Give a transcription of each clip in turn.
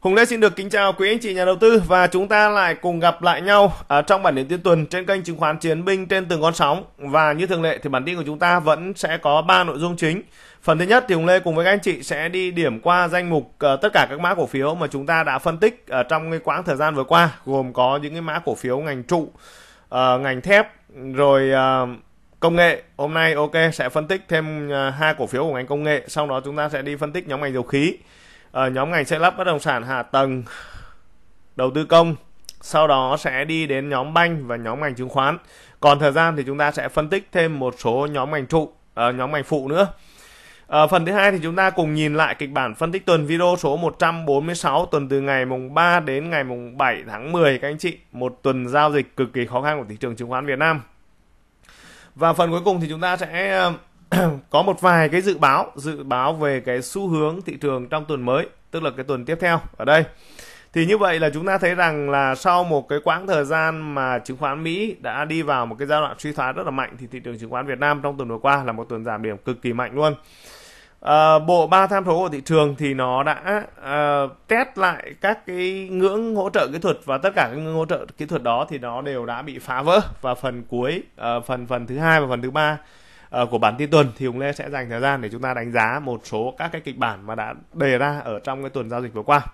Hùng Lê xin được kính chào quý anh chị nhà đầu tư và chúng ta lại cùng gặp lại nhau ở à, trong bản điểm tiên tuần trên kênh chứng khoán Chiến binh trên từng con sóng. Và như thường lệ thì bản tin của chúng ta vẫn sẽ có 3 nội dung chính. Phần thứ nhất thì Hùng Lê cùng với các anh chị sẽ đi điểm qua danh mục à, tất cả các mã cổ phiếu mà chúng ta đã phân tích ở à, trong cái quãng thời gian vừa qua, gồm có những cái mã cổ phiếu ngành trụ, ngành thép rồi công nghệ hôm nay ok sẽ phân tích thêm hai cổ phiếu của ngành công nghệ sau đó chúng ta sẽ đi phân tích nhóm ngành dầu khí à, nhóm ngành sẽ lắp bất động sản hạ tầng đầu tư công sau đó sẽ đi đến nhóm banh và nhóm ngành chứng khoán còn thời gian thì chúng ta sẽ phân tích thêm một số nhóm ngành trụ à, nhóm ngành phụ nữa à, phần thứ hai thì chúng ta cùng nhìn lại kịch bản phân tích tuần video số 146 tuần từ ngày mùng 3 đến ngày mùng 7 tháng 10 các anh chị một tuần giao dịch cực kỳ khó khăn của thị trường chứng khoán Việt Nam và phần cuối cùng thì chúng ta sẽ có một vài cái dự báo dự báo về cái xu hướng thị trường trong tuần mới tức là cái tuần tiếp theo ở đây thì như vậy là chúng ta thấy rằng là sau một cái quãng thời gian mà chứng khoán Mỹ đã đi vào một cái giai đoạn suy thoái rất là mạnh thì thị trường chứng khoán Việt Nam trong tuần vừa qua là một tuần giảm điểm cực kỳ mạnh luôn à, bộ ba tham số của thị trường thì nó đã à, test lại các cái ngưỡng hỗ trợ kỹ thuật và tất cả các ngưỡng hỗ trợ kỹ thuật đó thì nó đều đã bị phá vỡ và phần cuối à, phần phần thứ hai và phần thứ ba Ờ, của bản tin tuần thì Hùng Lê sẽ dành thời gian để chúng ta đánh giá một số các cái kịch bản mà đã đề ra ở trong cái tuần giao dịch vừa qua.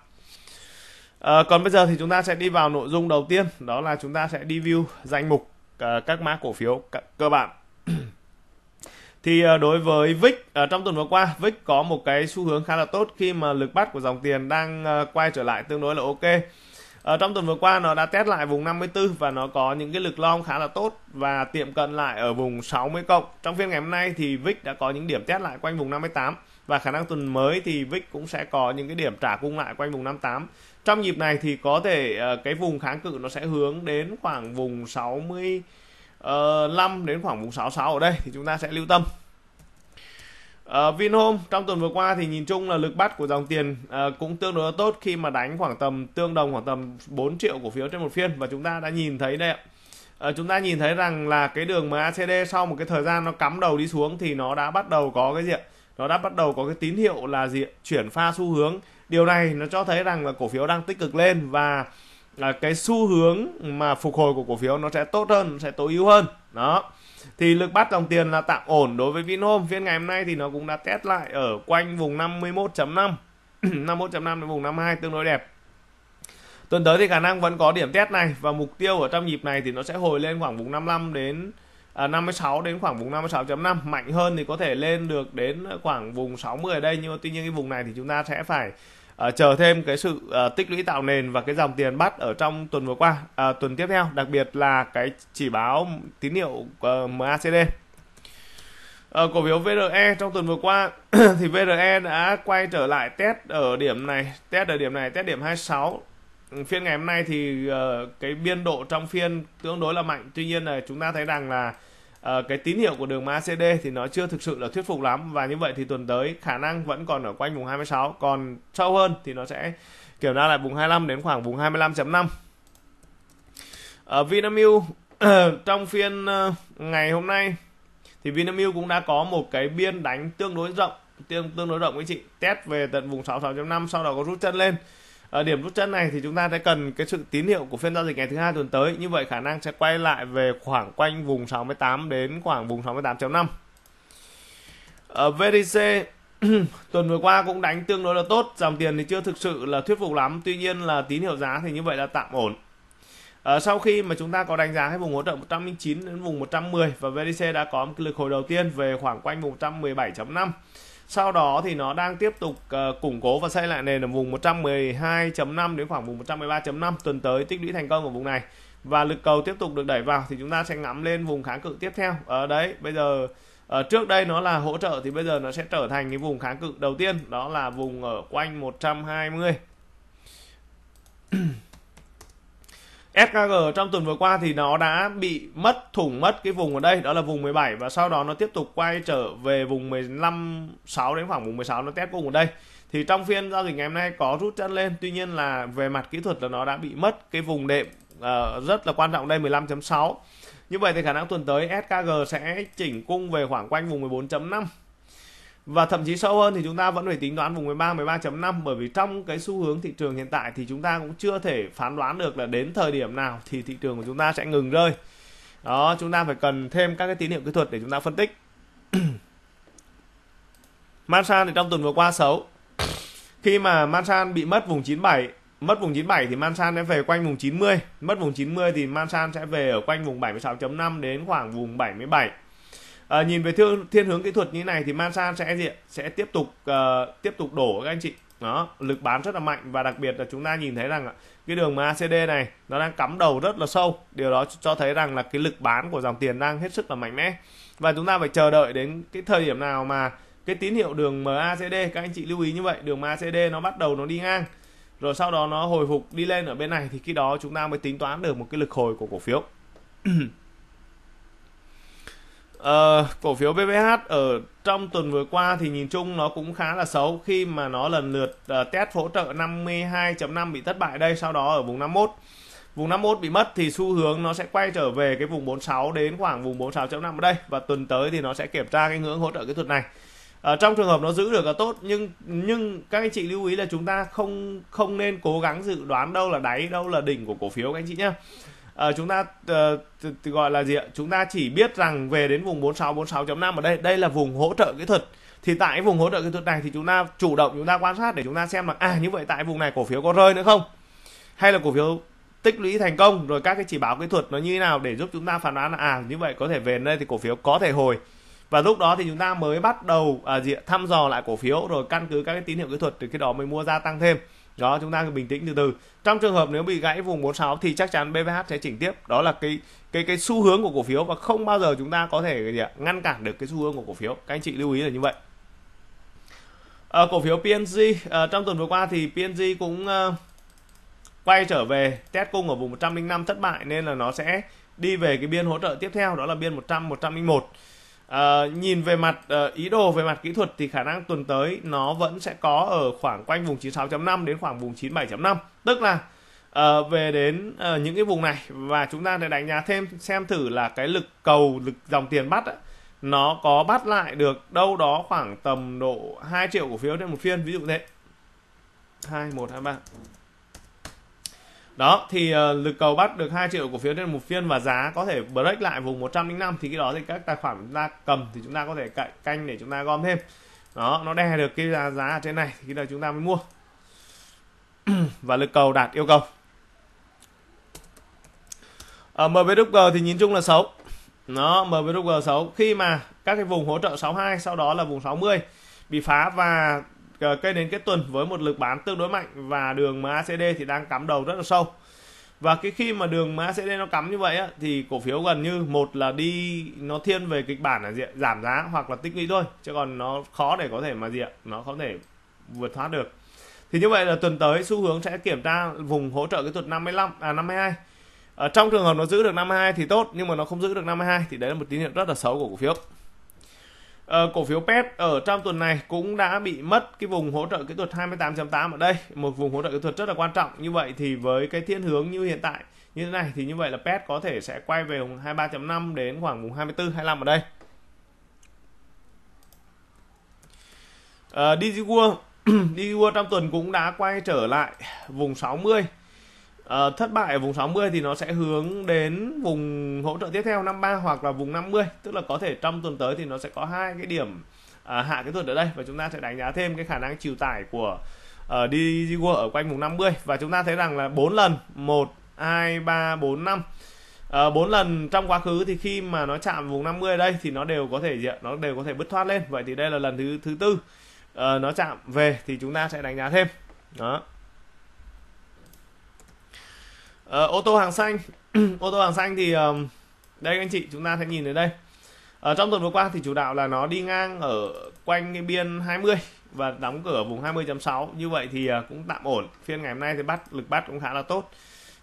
À, còn bây giờ thì chúng ta sẽ đi vào nội dung đầu tiên đó là chúng ta sẽ đi view danh mục uh, các mã cổ phiếu cơ bản thì uh, đối với VIX uh, trong tuần vừa qua VIX có một cái xu hướng khá là tốt khi mà lực bắt của dòng tiền đang uh, quay trở lại tương đối là ok ở ờ, trong tuần vừa qua nó đã test lại vùng 54 và nó có những cái lực long khá là tốt và tiệm cận lại ở vùng 60 cộng trong phiên ngày hôm nay thì VIX đã có những điểm test lại quanh vùng 58 và khả năng tuần mới thì VIX cũng sẽ có những cái điểm trả cung lại quanh vùng 58 trong nhịp này thì có thể ờ, cái vùng kháng cự nó sẽ hướng đến khoảng vùng 60 5 ờ, đến khoảng vùng 66 ở đây thì chúng ta sẽ lưu tâm Uh, Vinhome trong tuần vừa qua thì nhìn chung là lực bắt của dòng tiền uh, cũng tương đối là tốt khi mà đánh khoảng tầm tương đồng khoảng tầm 4 triệu cổ phiếu trên một phiên và chúng ta đã nhìn thấy đây ạ. Uh, chúng ta nhìn thấy rằng là cái đường MACD sau một cái thời gian nó cắm đầu đi xuống thì nó đã bắt đầu có cái gì ạ? Nó đã bắt đầu có cái tín hiệu là gì ạ? chuyển pha xu hướng. Điều này nó cho thấy rằng là cổ phiếu đang tích cực lên và là cái xu hướng mà phục hồi của cổ phiếu nó sẽ tốt hơn, nó sẽ tối ưu hơn. Đó thì lực bắt dòng tiền là tạm ổn đối với Vinhome phiên ngày hôm nay thì nó cũng đã test lại ở quanh vùng 51.5 51.5 đến vùng 52 tương đối đẹp tuần tới thì khả năng vẫn có điểm test này và mục tiêu ở trong nhịp này thì nó sẽ hồi lên khoảng vùng 55 đến à, 56 đến khoảng vùng 56.5 mạnh hơn thì có thể lên được đến khoảng vùng 60 ở đây nhưng mà tuy nhiên cái vùng này thì chúng ta sẽ phải uh, chờ thêm cái sự uh, tích lũy tạo nền và cái dòng tiền bắt ở trong tuần vừa qua uh, tuần tiếp theo đặc biệt là cái chỉ báo tín hiệu uh, ờ, MACD Ờ, cổ phiếu VRE trong tuần vừa qua thì VRE đã quay trở lại test ở điểm này, test ở điểm này, test điểm 26. Phiên ngày hôm nay thì cái biên độ trong phiên tương đối là mạnh. Tuy nhiên là chúng ta thấy rằng là Ờ, cái tín hiệu của đường macd thì nó chưa thực sự là thuyết phục lắm và như vậy thì tuần tới khả năng vẫn còn ở quanh vùng 26 còn sâu hơn thì nó sẽ kiểm tra lại vùng 25 đến khoảng vùng 25.5 ở uh, Vinamilk trong phiên ờ, ngày hôm nay thì Vinamilk cũng đã có một cái biên đánh tương đối rộng tương tương đối rộng với chị test về tận vùng 66.5 sau đó có rút chân lên ở điểm rút chân này thì chúng ta sẽ cần cái sự tín hiệu của phiên giao dịch ngày thứ hai tuần tới như vậy khả năng sẽ quay lại về khoảng quanh vùng 68 đến khoảng vùng 68.5 ở VDC tuần vừa qua cũng đánh tương đối là tốt dòng tiền thì chưa thực sự là thuyết phục lắm tuy nhiên là tín hiệu giá thì như vậy là tạm ổn à, sau khi mà chúng ta có đánh giá cái vùng hỗ trợ 109 đến vùng 110 và VDC đã có một lực hồi đầu tiên về khoảng quanh vùng 117.5 sau đó thì nó đang tiếp tục uh, củng cố và xây lại nền ở vùng 112.5 đến khoảng vùng 113.5 tuần tới tích lũy thành công ở vùng này và lực cầu tiếp tục được đẩy vào thì chúng ta sẽ ngắm lên vùng kháng cự tiếp theo ở ờ, đấy bây giờ ở ờ, trước đây nó là hỗ trợ thì bây giờ nó sẽ trở thành cái vùng kháng cự đầu tiên đó là vùng ở quanh 120 SKG trong tuần vừa qua thì nó đã bị mất thủng mất cái vùng ở đây đó là vùng 17 và sau đó nó tiếp tục quay trở về vùng 15 6 đến khoảng vùng 16 nó test cùng ở đây thì trong phiên giao dịch ngày hôm nay có rút chân lên tuy nhiên là về mặt kỹ thuật là nó đã bị mất cái vùng đệm uh, rất là quan trọng đây 15.6 như vậy thì khả năng tuần tới SKG sẽ chỉnh cung về khoảng quanh vùng 14.5 và thậm chí sâu hơn thì chúng ta vẫn phải tính toán vùng 13 13.5 bởi vì trong cái xu hướng thị trường hiện tại thì chúng ta cũng chưa thể phán đoán được là đến thời điểm nào thì thị trường của chúng ta sẽ ngừng rơi đó chúng ta phải cần thêm các cái tín hiệu kỹ thuật để chúng ta phân tích Marsan thì trong tuần vừa qua xấu khi mà Marsan bị mất vùng 97 mất vùng 97 thì Marsan sẽ về quanh vùng 90 mất vùng 90 thì Marsan sẽ về ở quanh vùng 76.5 đến khoảng vùng 77 à, nhìn về thiên, thiên hướng kỹ thuật như này thì Mansan sẽ gì sẽ tiếp tục uh, tiếp tục đổ các anh chị đó lực bán rất là mạnh và đặc biệt là chúng ta nhìn thấy rằng cái đường mà ACD này nó đang cắm đầu rất là sâu điều đó cho thấy rằng là cái lực bán của dòng tiền đang hết sức là mạnh mẽ và chúng ta phải chờ đợi đến cái thời điểm nào mà cái tín hiệu đường MACD các anh chị lưu ý như vậy đường MACD nó bắt đầu nó đi ngang rồi sau đó nó hồi phục đi lên ở bên này thì khi đó chúng ta mới tính toán được một cái lực hồi của cổ phiếu Ờ, cổ phiếu BBH ở trong tuần vừa qua thì nhìn chung nó cũng khá là xấu khi mà nó lần lượt uh, test hỗ trợ 52.5 bị thất bại đây sau đó ở vùng 51 vùng 51 bị mất thì xu hướng nó sẽ quay trở về cái vùng 46 đến khoảng vùng 46.5 ở đây và tuần tới thì nó sẽ kiểm tra cái ngưỡng hỗ trợ kỹ thuật này ở ờ, trong trường hợp nó giữ được là tốt nhưng nhưng các anh chị lưu ý là chúng ta không không nên cố gắng dự đoán đâu là đáy đâu là đỉnh của cổ phiếu các anh chị nhé uh, chúng ta uh, gọi là gì ạ chúng ta chỉ biết rằng về đến vùng 46 46.5 ở đây đây là vùng hỗ trợ kỹ thuật thì tại vùng hỗ trợ kỹ thuật này thì chúng ta chủ động chúng ta quan sát để chúng ta xem là à như vậy tại vùng này cổ phiếu có rơi nữa không hay là cổ phiếu tích lũy thành công rồi các cái chỉ báo kỹ thuật nó như thế nào để giúp chúng ta phán đoán là à như vậy có thể về đây thì cổ phiếu có thể hồi và lúc đó thì chúng ta mới bắt đầu à, gì, thăm dò lại cổ phiếu rồi căn cứ các cái tín hiệu kỹ thuật từ cái đó mới mua ra tăng thêm đó chúng ta cứ bình tĩnh từ từ trong trường hợp nếu bị gãy vùng 46 thì chắc chắn BVH sẽ chỉnh tiếp đó là cái cái cái xu hướng của cổ phiếu và không bao giờ chúng ta có thể gì ạ, ngăn cản được cái xu hướng của cổ phiếu các anh chị lưu ý là như vậy à, cổ phiếu PNG à, ờ, trong tuần vừa qua thì PNG cũng à, quay trở về test cung ở vùng 105 thất bại nên là nó sẽ đi về cái biên hỗ trợ tiếp theo đó là biên 100 101 Ờ, nhìn về mặt uh, ý đồ về mặt kỹ thuật thì khả năng tuần tới nó vẫn sẽ có ở khoảng quanh vùng 96.5 đến khoảng vùng 97.5 tức là uh, về đến uh, những cái vùng này và chúng ta sẽ đánh giá thêm xem thử là cái lực cầu lực dòng tiền bắt ấy, nó có bắt lại được đâu đó khoảng tầm độ 2 triệu cổ phiếu trên một phiên ví dụ thế 2 1 2 3 đó thì uh, lực cầu bắt được hai triệu cổ phiếu trên một phiên và giá có thể break lại vùng 105 thì cái đó thì các tài khoản chúng ta cầm thì chúng ta có thể cạnh canh để chúng ta gom thêm đó nó đe được cái giá, giá ở trên này thì khi đó chúng ta mới mua và lực cầu đạt yêu cầu ở ờ, MVWG thì nhìn chung là xấu nó MVWG xấu khi mà các cái vùng hỗ trợ 62 sau đó là vùng 60 bị phá và Ờ, cây nến kết tuần với một lực bán tương đối mạnh và đường MACD thì đang cắm đầu rất là sâu và cái khi mà đường MACD nó cắm như vậy á, thì cổ phiếu gần như một là đi nó thiên về kịch bản là gì giảm giá hoặc là tích lũy thôi chứ còn nó khó để có thể mà gì nó có thể vượt thoát được thì như vậy là tuần tới xu hướng sẽ kiểm tra vùng hỗ trợ kỹ thuật 55 à 52 ở trong trường hợp nó giữ được 52 thì tốt nhưng mà nó không giữ được 52 thì đấy là một tín hiệu rất là xấu của cổ phiếu Ờ, cổ phiếu PET ở trong tuần này cũng đã bị mất cái vùng hỗ trợ kỹ thuật 28.8 ở đây, một vùng hỗ trợ kỹ thuật rất là quan trọng. Như vậy thì với cái thiên hướng như hiện tại như thế này thì như vậy là PET có thể sẽ quay về vùng 23.5 đến khoảng vùng 24 25 ở đây. Ờ, DigiWorld DigiWorld trong tuần cũng đã quay trở lại vùng 60 Ờ, thất bại ở vùng 60 thì nó sẽ hướng đến vùng hỗ trợ tiếp theo 53 hoặc là vùng 50 tức là có thể trong tuần tới thì nó sẽ có hai cái điểm uh, hạ cái thuật ở đây và chúng ta sẽ đánh giá thêm cái khả năng chịu tải của uh, ờ, World ở quanh vùng 50 và chúng ta thấy rằng là 4 lần 1 2 3 4 5 bốn uh, lần trong quá khứ thì khi mà nó chạm vùng 50 đây thì nó đều có thể nó đều có thể bứt thoát lên vậy thì đây là lần thứ thứ tư uh, nó chạm về thì chúng ta sẽ đánh giá thêm đó uh, ô tô hàng xanh ô tô hàng xanh thì um, đây anh chị chúng ta sẽ nhìn ở đây ở ờ, trong tuần vừa qua thì chủ đạo là nó đi ngang ở quanh cái biên 20 và đóng cửa ở vùng 20.6 như vậy thì ờ, cũng tạm ổn phiên ngày hôm nay thì bắt lực bắt cũng khá là tốt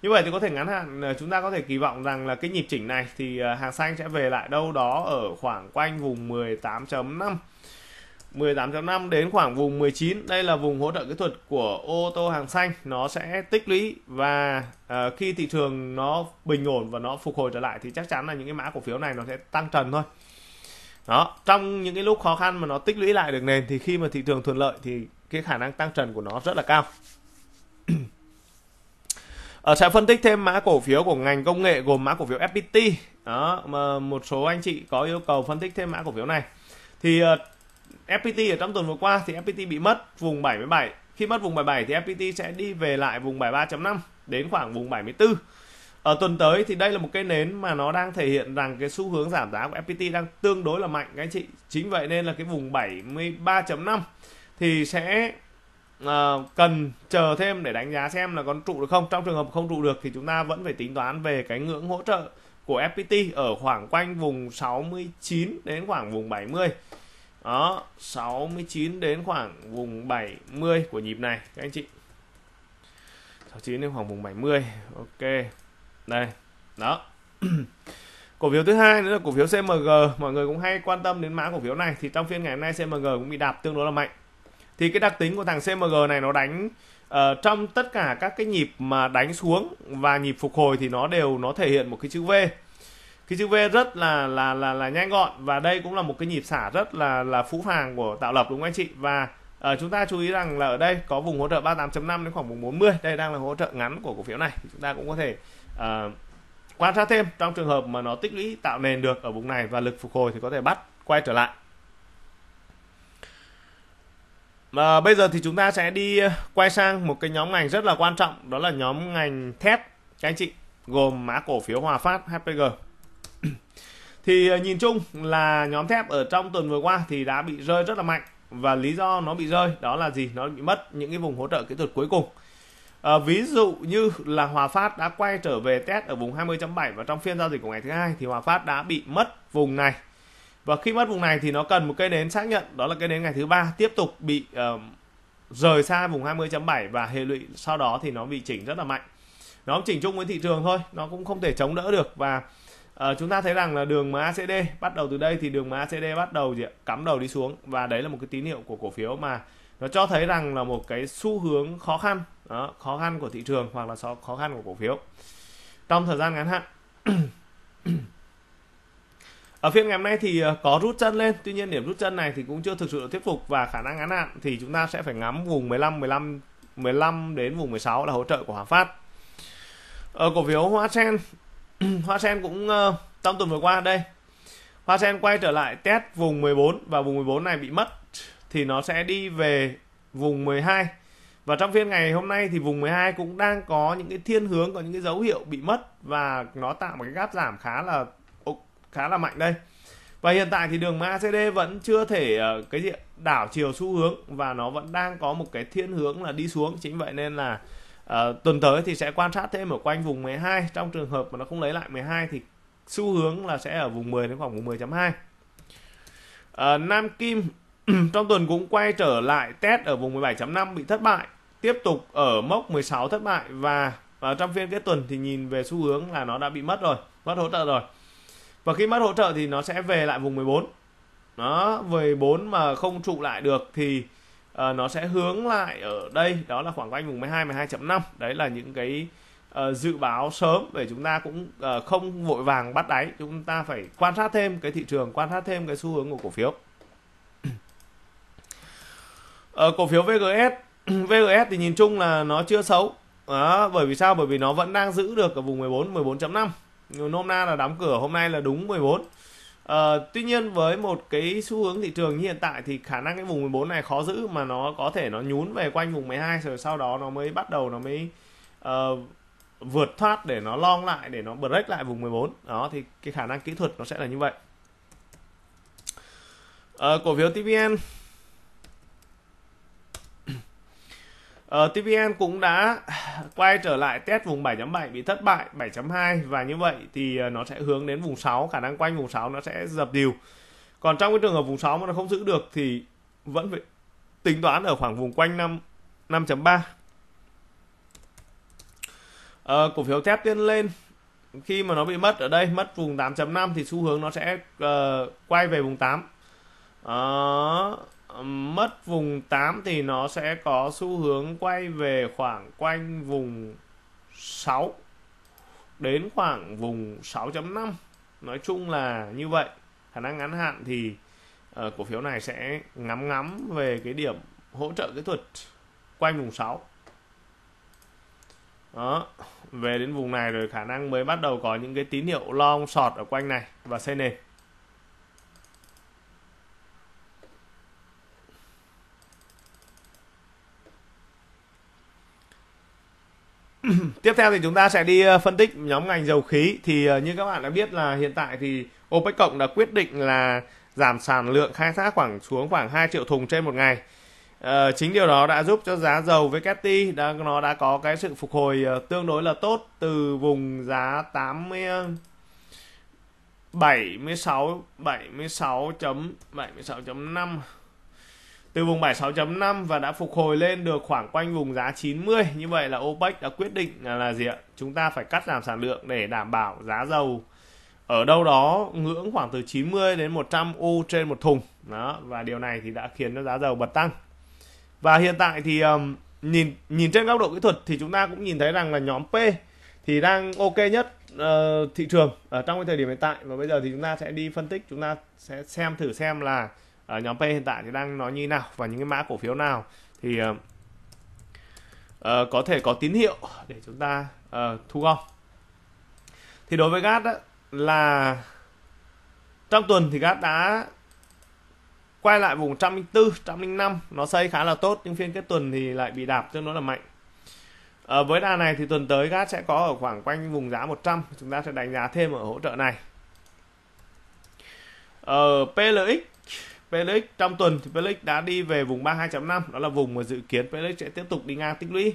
như vậy thì có thể ngắn hạn chúng ta có thể kỳ vọng rằng là cái nhịp chỉnh này thì hàng xanh sẽ về lại đâu đó ở khoảng quanh vùng 18.5 18.5 đến khoảng vùng 19 đây là vùng hỗ trợ kỹ thuật của ô tô hàng xanh nó sẽ tích lũy và uh, khi thị trường nó bình ổn và nó phục hồi trở lại thì chắc chắn là những cái mã cổ phiếu này nó sẽ tăng trần thôi đó trong những cái lúc khó khăn mà nó tích lũy lại được nền thì khi mà thị trường thuận lợi thì cái khả năng tăng trần của nó rất là cao ở ờ, sẽ phân tích thêm mã cổ phiếu của ngành công nghệ gồm mã cổ phiếu FPT đó mà một số anh chị có yêu cầu phân tích thêm mã cổ phiếu này thì ờ, FPT ở trong tuần vừa qua thì FPT bị mất vùng 77 khi mất vùng 77 thì FPT sẽ đi về lại vùng 73.5 đến khoảng vùng 74 ở tuần tới thì đây là một cái nến mà nó đang thể hiện rằng cái xu hướng giảm giá của FPT đang tương đối là mạnh các anh chị chính vậy nên là cái vùng 73.5 thì sẽ uh, cần chờ thêm để đánh giá xem là có trụ được không trong trường hợp không trụ được thì chúng ta vẫn phải tính toán về cái ngưỡng hỗ trợ của FPT ở khoảng quanh vùng 69 đến khoảng vùng 70 đó 69 đến khoảng vùng 70 của nhịp này các anh chị 69 đến khoảng vùng 70 ok đây đó cổ phiếu thứ hai nữa là cổ phiếu CMG mọi người cũng hay quan tâm đến mã cổ phiếu này thì trong phiên ngày hôm nay CMG cũng bị đạp tương đối là mạnh thì cái đặc tính của thằng CMG này nó đánh uh, trong tất cả các cái nhịp mà đánh xuống và nhịp phục hồi thì nó đều nó thể hiện một cái chữ V cái chữ V rất là là là là nhanh gọn và đây cũng là một cái nhịp xả rất là là phũ phàng của tạo lập đúng không anh chị và ở ờ, chúng ta chú ý rằng là ở đây có vùng hỗ trợ 38.5 đến khoảng vùng 40 đây đang là hỗ trợ ngắn của cổ phiếu này chúng ta cũng có thể uh, quan sát thêm trong trường hợp mà nó tích lũy tạo nền được ở vùng này và lực phục hồi thì có thể bắt quay trở lại mà bây giờ thì chúng ta sẽ đi ờ, quay sang một cái nhóm ngành rất là quan trọng đó là nhóm ngành thép các anh chị gồm mã cổ phiếu Hòa Phát HPG thì ờ, nhìn chung là nhóm thép ở trong tuần vừa qua thì đã bị rơi rất là mạnh và lý do nó bị rơi đó là gì nó bị mất những cái vùng hỗ trợ kỹ thuật cuối cùng à, ví dụ như là Hòa Phát đã quay trở về test ở vùng 20.7 và trong phiên giao dịch của ngày thứ hai thì Hòa Phát đã bị mất vùng này và khi mất vùng này thì nó cần một cây nến xác nhận đó là cây nến ngày thứ ba tiếp tục bị uh, rời xa vùng 20.7 và hệ lụy sau đó thì nó bị chỉnh rất là mạnh nó chỉnh chung với thị trường thôi nó cũng không thể chống đỡ được và à, chúng ta thấy rằng là đường mà ACD bắt đầu từ đây thì đường mà ACD bắt đầu gì ạ? cắm đầu đi xuống và đấy là một cái tín hiệu của cổ phiếu mà nó cho thấy rằng là một cái xu hướng khó khăn đó, khó khăn của thị trường hoặc là khó khăn của cổ phiếu trong thời gian ngắn hạn ở phiên ngày hôm nay thì ờ, có rút chân lên tuy nhiên điểm rút chân này thì cũng chưa thực sự thuyết phục và khả năng ngắn hạn thì chúng ta sẽ phải ngắm vùng 15 15 15 đến vùng 16 là hỗ trợ của Hòa Phát ở ờ, cổ phiếu Hoa Sen Hoa Sen cũng uh, trong tuần vừa qua đây Hoa Sen quay trở lại test vùng 14 và vùng 14 này bị mất thì nó sẽ đi về vùng 12 và trong phiên ngày hôm nay thì vùng 12 cũng đang có những cái thiên hướng có những cái dấu hiệu bị mất và nó tạo một cái gáp giảm khá là khá là mạnh đây và hiện tại thì đường MACD vẫn chưa thể ờ, cái gì đảo chiều xu hướng và nó vẫn đang có một cái thiên hướng là đi xuống chính vậy nên là À, tuần tới thì sẽ quan sát thêm ở quanh vùng 12 trong trường hợp mà nó không lấy lại 12 thì xu hướng là sẽ ở vùng 10 đến khoảng vùng 10.2 à, ờ, Nam Kim trong tuần cũng quay trở lại test ở vùng 17.5 bị thất bại tiếp tục ở mốc 16 thất bại và ở trong phiên kết tuần thì nhìn về xu hướng là nó đã bị mất rồi mất hỗ trợ rồi và khi mất hỗ trợ thì nó sẽ về lại vùng 14 nó 14 mà không trụ lại được thì Ờ, nó sẽ hướng lại ở đây đó là khoảng quanh vùng 12 12.5 đấy là những cái uh, dự báo sớm để chúng ta cũng uh, không vội vàng bắt đáy chúng ta phải quan sát thêm cái thị trường quan sát thêm cái xu hướng của cổ phiếu uh, cổ phiếu VGS VGS thì nhìn chung là nó chưa xấu đó, bởi vì sao bởi vì nó vẫn đang giữ được ở vùng 14 14.5 hôm nay là đóng cửa hôm nay là đúng 14 À, tuy nhiên với một cái xu hướng thị trường như hiện tại thì khả năng cái vùng 14 này khó giữ mà nó có thể nó nhún về quanh vùng 12 rồi sau đó nó mới bắt đầu nó mới uh, vượt thoát để nó long lại để nó break lại vùng 14 đó thì cái khả năng kỹ thuật nó sẽ là như vậy uh, cổ phiếu TVN Ờ, TVN cũng đã quay trở lại test vùng 7.7 bị thất bại 7.2 và như vậy thì ờ, nó sẽ hướng đến vùng 6 khả năng quanh vùng 6 nó sẽ dập điều còn trong cái trường hợp vùng 6 mà nó không giữ được thì vẫn phải tính toán ở khoảng vùng quanh 5 5.3 ờ, cổ phiếu thép tiên lên khi mà nó bị mất ở đây mất vùng 8.5 thì xu hướng nó sẽ uh, quay về vùng 8 uh, mất vùng 8 thì nó sẽ có xu hướng quay về khoảng quanh vùng 6 đến khoảng vùng 6.5 nói chung là như vậy khả năng ngắn hạn thì uh, cổ phiếu này sẽ ngắm ngắm về cái điểm hỗ trợ kỹ thuật quanh vùng 6 đó về đến vùng này rồi khả năng mới bắt đầu có những cái tín hiệu long sọt ở quanh này và xây nền tiếp theo thì chúng ta sẽ đi ờ, phân tích nhóm ngành dầu khí thì ờ, như các bạn đã biết là hiện tại thì OPEC cộng đã quyết định là giảm sản lượng khai thác khoảng xuống khoảng 2 triệu thùng trên một ngày. À, chính điều đó đã giúp cho giá dầu WTI đã nó đã có cái sự phục hồi tương đối là tốt từ vùng giá 80 76 76.76.5 từ vùng bảy 5 và đã phục hồi lên được khoảng quanh vùng giá 90. Như vậy là OPEC đã quyết định là, gì ạ? Chúng ta phải cắt giảm sản lượng để đảm bảo giá dầu ở đâu đó ngưỡng khoảng từ 90 đến 100 u trên một thùng. Đó, và điều này thì đã khiến cho giá dầu bật tăng. Và hiện tại thì um, nhìn nhìn trên góc độ kỹ thuật thì chúng ta cũng nhìn thấy rằng là nhóm P thì đang ok nhất uh, thị trường ở trong cái thời điểm hiện tại và bây giờ thì chúng ta sẽ đi phân tích chúng ta sẽ xem thử xem là uh, nhóm P hiện tại thì đang nói như nào và những cái mã cổ phiếu nào thì uh, có thể có tín hiệu để chúng ta uh, thu gom thì đối với GAT là trong tuần thì GAT đã quay lại vùng 104, 105 nó xây khá là tốt nhưng phiên kết tuần thì lại bị đạp tương nó là mạnh à, với đà này thì tuần tới GAT sẽ có ở khoảng quanh vùng giá 100 chúng ta sẽ đánh giá thêm ở hỗ trợ này ở PLX PLX trong tuần thì PLX đã đi về vùng 32.5 đó là vùng mà dự kiến PLX sẽ tiếp tục đi ngang tích lũy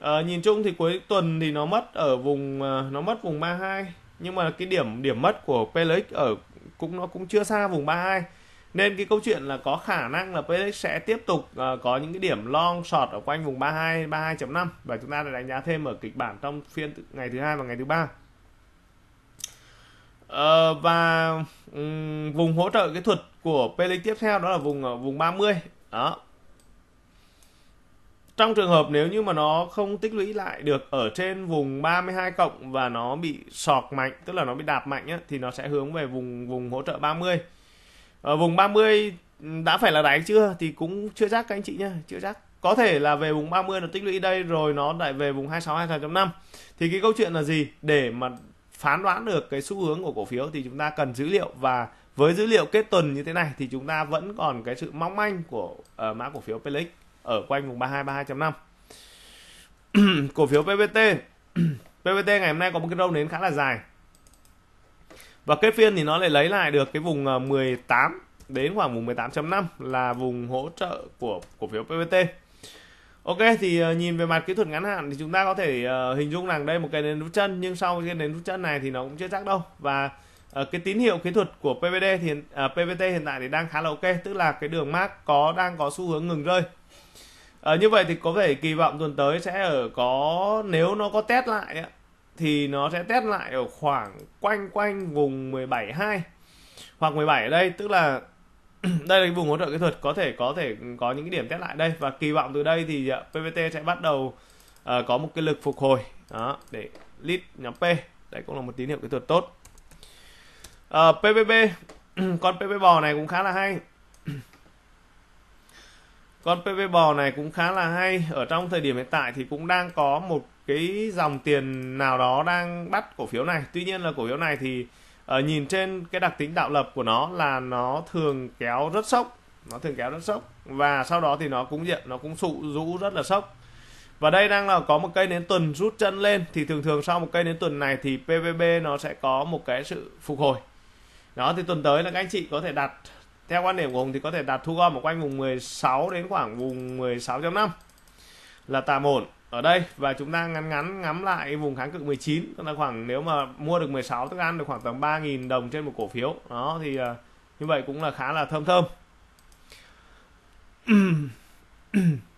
à, nhìn chung thì cuối tuần thì nó mất ở vùng ờ, nó mất vùng 32 nhưng mà cái điểm điểm mất của PLX ở cũng nó cũng chưa xa vùng 32 nên cái câu chuyện là có khả năng là PLX sẽ tiếp tục uh, có những cái điểm long short ở quanh vùng 32 32.5 và chúng ta đã đánh giá thêm ở kịch bản trong phiên ngày thứ hai và ngày thứ ba. Ờ, và vùng hỗ trợ cái thuật của Pelling tiếp theo đó là vùng ờ, vùng 30 đó trong trường hợp nếu như mà nó không tích lũy lại được ở trên vùng 32 cộng và nó bị sọt mạnh tức là nó bị đạp mạnh á, thì nó sẽ hướng về vùng vùng hỗ trợ 30 ở ờ, vùng 30 đã phải là đáy chưa thì cũng chưa chắc các anh chị nhé chưa chắc có thể là về vùng 30 nó tích lũy đây rồi nó lại về vùng 26 26.5 thì cái câu chuyện là gì để mà phán đoán được cái xu hướng của cổ phiếu thì chúng ta cần dữ liệu và với dữ liệu kết tuần như thế này thì chúng ta vẫn còn cái sự mong manh của uh, mã cổ phiếu PLX ở quanh vùng 32 32.5 cổ phiếu PVT PVT ngày hôm nay có một cái râu nến khá là dài và kết phiên thì nó lại lấy lại được cái vùng 18 ờ, đến khoảng vùng 18.5 là vùng hỗ trợ của cổ phiếu PVT Ok thì ờ, nhìn về mặt kỹ thuật ngắn hạn thì chúng ta có thể ờ, hình dung rằng đây một cái nền rút chân nhưng sau cái nền rút chân này thì nó cũng chưa chắc đâu và ờ, cái tín hiệu kỹ thuật của PVD thì PVT hiện tại thì đang khá là ok tức là cái đường mác có đang có xu hướng ngừng rơi uh, như vậy thì có thể kỳ vọng tuần tới sẽ ở có nếu nó có test lại thì nó sẽ test lại ở khoảng quanh quanh vùng 17.2 hoặc 17 ở đây tức là đây là vùng hỗ trợ kỹ thuật có thể có thể có những cái điểm test lại đây và kỳ vọng từ đây thì à, PVT sẽ bắt đầu uh, có một cái lực phục hồi đó để lít nhóm P đấy cũng là một tín hiệu kỹ thuật tốt uh, à, PVB con PV bò này cũng khá là hay con PV bò này cũng khá là hay ở trong thời điểm hiện tại thì cũng đang có một cái dòng tiền nào đó đang bắt cổ phiếu này tuy nhiên là cổ phiếu này thì ở ờ, nhìn trên cái đặc tính tạo lập của nó là nó thường kéo rất sốc nó thường kéo rất sốc và sau đó thì nó cũng diện nó cũng sụ rũ rất là sốc và đây đang là có một cây nến tuần rút chân lên thì thường thường sau một cây nến tuần này thì PVB nó sẽ có một cái sự phục hồi đó thì tuần tới là các anh chị có thể đặt theo quan điểm của Hùng thì có thể đặt thu gom ở quanh vùng 16 đến khoảng vùng 16.5 là tạm ổn ở đây và chúng ta ngắn ngắn ngắm lại vùng kháng cự 19 tức là khoảng nếu mà mua được 16 tức ăn được khoảng tầm 3.000 đồng trên một cổ phiếu đó thì uh, như vậy cũng là khá là thơm thơm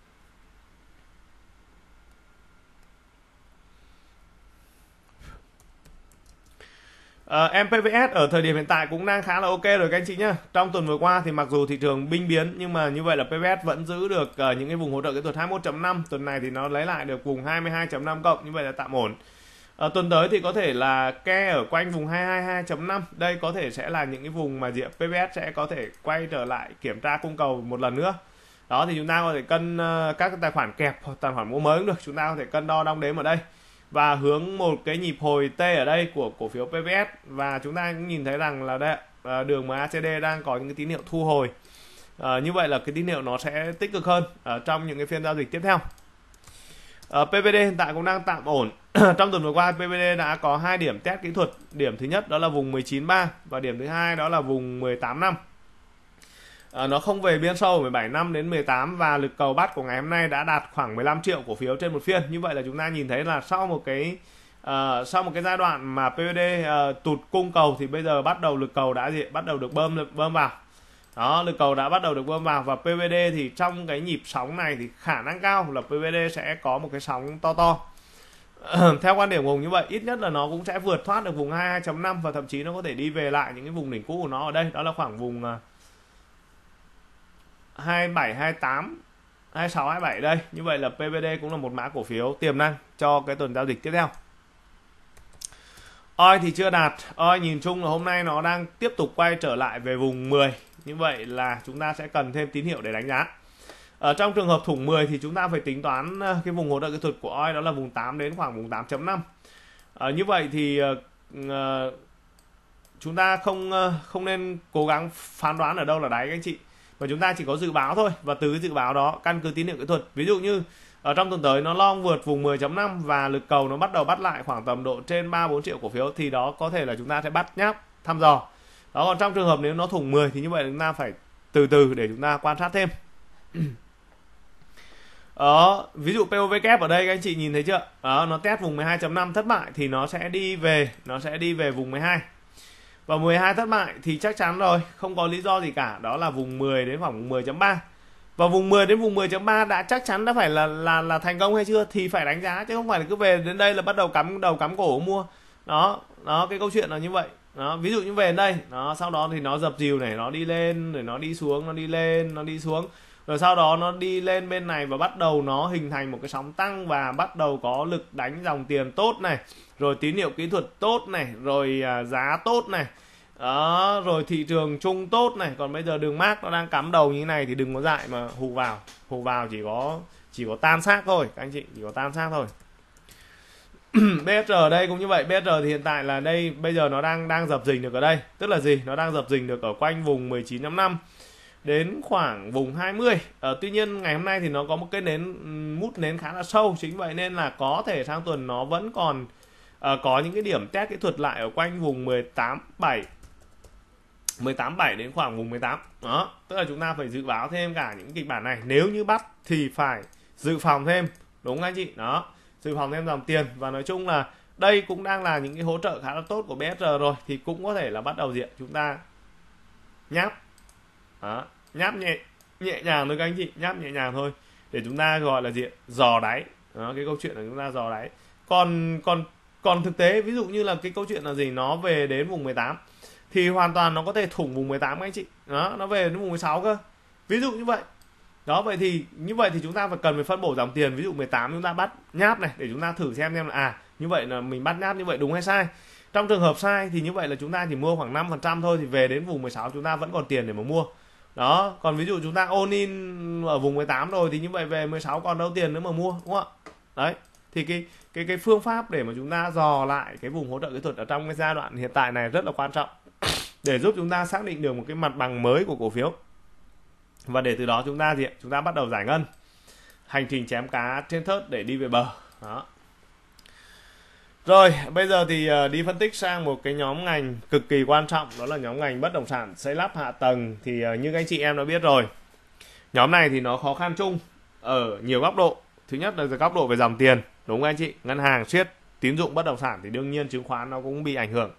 Uh, ờ, MPVS ở thời điểm hiện tại cũng đang khá là ok rồi các anh chị nhé. Trong tuần vừa qua thì mặc dù thị trường binh biến nhưng mà như vậy là PVS vẫn giữ được uh, những cái vùng hỗ trợ kỹ thuật 21.5. Tuần này thì nó lấy lại được vùng 22.5 cộng như vậy là tạm ổn. Uh, tuần tới thì có thể là ke ở quanh vùng 222.5. Đây có thể sẽ là những cái vùng mà diện PVS sẽ có thể quay trở lại kiểm tra cung cầu một lần nữa. Đó thì chúng ta có thể cân uh, các tài khoản kẹp hoặc tài khoản mua mới cũng được. Chúng ta có thể cân đo đong đếm ở đây và hướng một cái nhịp hồi T ở đây của cổ phiếu PVS và chúng ta cũng nhìn thấy rằng là đây, đường MACD đang có những cái tín hiệu thu hồi à, như vậy là cái tín hiệu nó sẽ tích cực hơn ở trong những cái phiên giao dịch tiếp theo à, ờ, PVD hiện tại cũng đang tạm ổn trong tuần vừa qua PVD đã có hai điểm test kỹ thuật điểm thứ nhất đó là vùng 19.3 và điểm thứ hai đó là vùng 18 năm Ờ, nó không về biên sâu 17 năm đến 18 và lực cầu bắt của ngày hôm nay đã đạt khoảng 15 triệu cổ phiếu trên một phiên. Như vậy là chúng ta nhìn thấy là sau một cái uh, sau một cái giai đoạn mà PVD e uh, ờ, tụt cung cầu thì bây giờ bắt đầu lực cầu đã gì? bắt đầu được bơm bơm vào. Đó, lực cầu đã bắt đầu được bơm vào và PVD e thì trong cái nhịp sóng này thì khả năng cao là PVD e sẽ có một cái sóng to to. Theo quan điểm của Hùng như vậy, ít nhất là nó cũng sẽ vượt thoát được vùng 22.5 và thậm chí nó có thể đi về lại những cái vùng đỉnh cũ của nó ở đây, đó là khoảng vùng uh, 27 28 26 27 đây như vậy là PVD cũng là một mã cổ phiếu tiềm năng cho cái tuần giao dịch tiếp theo Oi thì chưa đạt Oi nhìn chung là hôm nay nó đang tiếp tục quay trở lại về vùng 10 như vậy là chúng ta sẽ cần thêm tín hiệu để đánh giá ở trong trường hợp thủng 10 thì chúng ta phải tính toán ờ, cái vùng hỗ trợ kỹ thuật của OI đó là vùng 8 đến khoảng vùng 8.5 à, ờ, như vậy thì uh, chúng ta không uh, không nên cố gắng phán đoán ở đâu là đáy các anh chị và chúng ta chỉ có dự báo thôi và từ cái dự báo đó căn cứ tín hiệu kỹ thuật ví dụ như ở trong tuần tới nó long vượt vùng 10.5 và lực cầu nó bắt đầu bắt lại khoảng tầm độ trên 3 4 triệu cổ phiếu thì đó có thể là chúng ta sẽ bắt nháp thăm dò. Đó còn trong trường hợp nếu nó thủng 10 thì như vậy chúng ta phải từ từ để chúng ta quan sát thêm. Đó, ví dụ POVK ở đây các anh chị nhìn thấy chưa? Đó, nó test vùng 12.5 thất bại thì nó sẽ đi về, nó sẽ đi về vùng 12 và 12 thất bại thì chắc chắn rồi không có lý do gì cả đó là vùng 10 đến khoảng vùng 10.3 và vùng 10 đến vùng 10.3 đã chắc chắn đã phải là là là thành công hay chưa thì phải đánh giá chứ không phải là cứ về đến đây là bắt đầu cắm đầu cắm cổ mua đó đó cái câu chuyện là như vậy đó ví dụ như về đây nó sau đó thì nó dập dìu này nó đi lên rồi nó đi xuống nó đi lên nó đi xuống rồi sau đó nó đi lên bên này và bắt đầu nó hình thành một cái sóng tăng và bắt đầu có lực đánh dòng tiền tốt này rồi tín hiệu kỹ thuật tốt này rồi à, giá tốt này đó rồi thị trường chung tốt này còn bây giờ đường mát nó đang cắm đầu như thế này thì đừng có dại mà hù vào hù vào chỉ có chỉ có tan xác thôi các anh chị chỉ có tan xác thôi BSR ở đây cũng như vậy BSR thì hiện tại là đây bây giờ nó đang đang dập dình được ở đây tức là gì nó đang dập dình được ở quanh vùng 19.5 đến khoảng vùng 20 à, ờ, tuy nhiên ngày hôm nay thì nó có một cái nến mút nến khá là sâu chính vậy nên là có thể sang tuần nó vẫn còn Ờ, có những cái điểm test kỹ thuật lại ở quanh vùng 18 7 18 7 đến khoảng vùng 18 đó tức là chúng ta phải dự báo thêm cả những kịch bản này nếu như bắt thì phải dự phòng thêm đúng không anh chị đó dự phòng thêm dòng tiền và nói chung là đây cũng đang là những cái hỗ trợ khá là tốt của BSR rồi thì cũng có thể là bắt đầu diện chúng ta nháp đó, nháp nhẹ nhẹ nhàng thôi các anh chị nháp nhẹ nhàng thôi để chúng ta gọi là diện dò đáy đó, cái câu chuyện là chúng ta dò đáy còn còn còn thực tế ví dụ như là cái câu chuyện là gì nó về đến vùng 18 thì hoàn toàn nó có thể thủng vùng 18 các anh chị đó nó về đến vùng 16 cơ ví dụ như vậy đó vậy thì như vậy thì chúng ta phải cần phải phân bổ dòng tiền ví dụ 18 chúng ta bắt nháp này để chúng ta thử xem xem là à như vậy là mình bắt nháp như vậy đúng hay sai trong trường hợp sai thì như vậy là chúng ta chỉ mua khoảng 5% thôi thì về đến vùng 16 chúng ta vẫn còn tiền để mà mua đó còn ví dụ chúng ta ôn in ở vùng 18 rồi thì như vậy về 16 còn đâu tiền nữa mà mua đúng không ạ đấy thì cái cái cái phương pháp để mà chúng ta dò lại cái vùng hỗ trợ kỹ thuật ở trong cái giai đoạn hiện tại này rất là quan trọng để giúp chúng ta xác định được một cái mặt bằng mới của cổ phiếu và để từ đó chúng ta gì ạ chúng ta bắt đầu giải ngân hành trình chém cá trên thớt để đi về bờ đó rồi bây giờ thì ờ, đi phân tích sang một cái nhóm ngành cực kỳ quan trọng đó là nhóm ngành bất động sản xây lắp hạ tầng thì ờ, như các anh chị em đã biết rồi nhóm này thì nó khó khăn chung ở nhiều góc độ thứ nhất là góc độ về dòng tiền đúng không anh chị ngân hàng siết tín dụng bất động sản thì đương nhiên chứng khoán nó cũng bị ảnh hưởng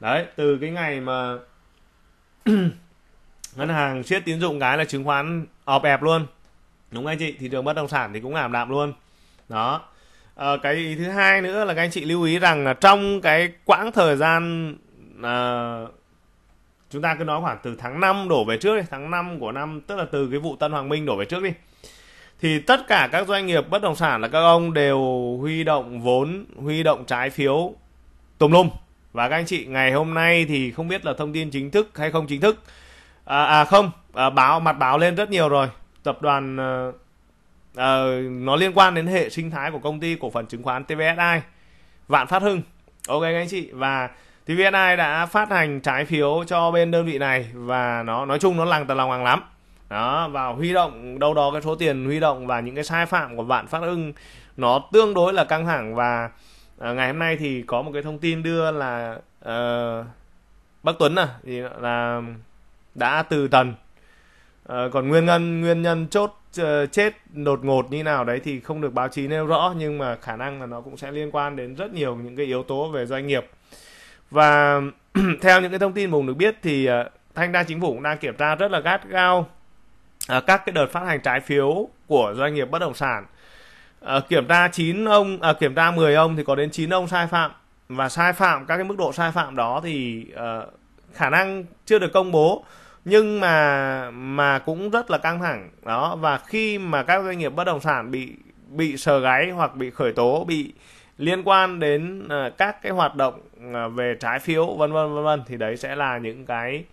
đấy từ cái ngày mà ngân hàng siết tín dụng cái là chứng khoán ọp ẹp luôn đúng không anh chị thị trường bất động sản thì cũng ảm đạm luôn đó à, cái ý thứ hai nữa là các anh chị lưu ý rằng là trong cái quãng thời gian à, chúng ta cứ nói khoảng từ tháng 5 đổ về trước đi tháng 5 của năm tức là từ cái vụ Tân Hoàng Minh đổ về trước đi thì tất cả các doanh nghiệp bất động sản là các ông đều huy động vốn huy động trái phiếu tùm lum và các anh chị ngày hôm nay thì không biết là thông tin chính thức hay không chính thức à, à không à, báo mặt báo lên rất nhiều rồi tập đoàn à, nó liên quan đến hệ sinh thái của công ty cổ phần chứng khoán TVSI Vạn Phát Hưng ok các anh chị và TVSI đã phát hành trái phiếu cho bên đơn vị này và nó nói chung nó lằng tà lòng lằng lắm đó và huy động đâu đó cái số tiền huy động và những cái sai phạm của bạn phát ưng nó tương đối là căng thẳng và à, ngày hôm nay thì có một cái thông tin đưa là uh, bác tuấn à thì là đã từ trần à, ờ, còn nguyên nhân nguyên nhân chốt uh, chết đột ngột như nào đấy thì không được báo chí nêu rõ nhưng mà khả năng là nó cũng sẽ liên quan đến rất nhiều những cái yếu tố về doanh nghiệp và theo những cái thông tin mùng được biết thì uh, thanh tra chính phủ cũng đang kiểm tra rất là gắt gao Ờ, các cái đợt phát hành trái phiếu của doanh nghiệp bất động sản à, kiểm tra 9 ông à, kiểm tra 10 ông thì có đến 9 ông sai phạm và sai phạm các cái mức độ sai phạm đó thì à, khả năng chưa được công bố nhưng mà mà cũng rất là căng thẳng đó và khi mà các doanh nghiệp bất động sản bị bị sờ gáy hoặc bị khởi tố bị liên quan đến uh, các cái hoạt động uh, về trái phiếu vân vân vân vân thì đấy sẽ là những cái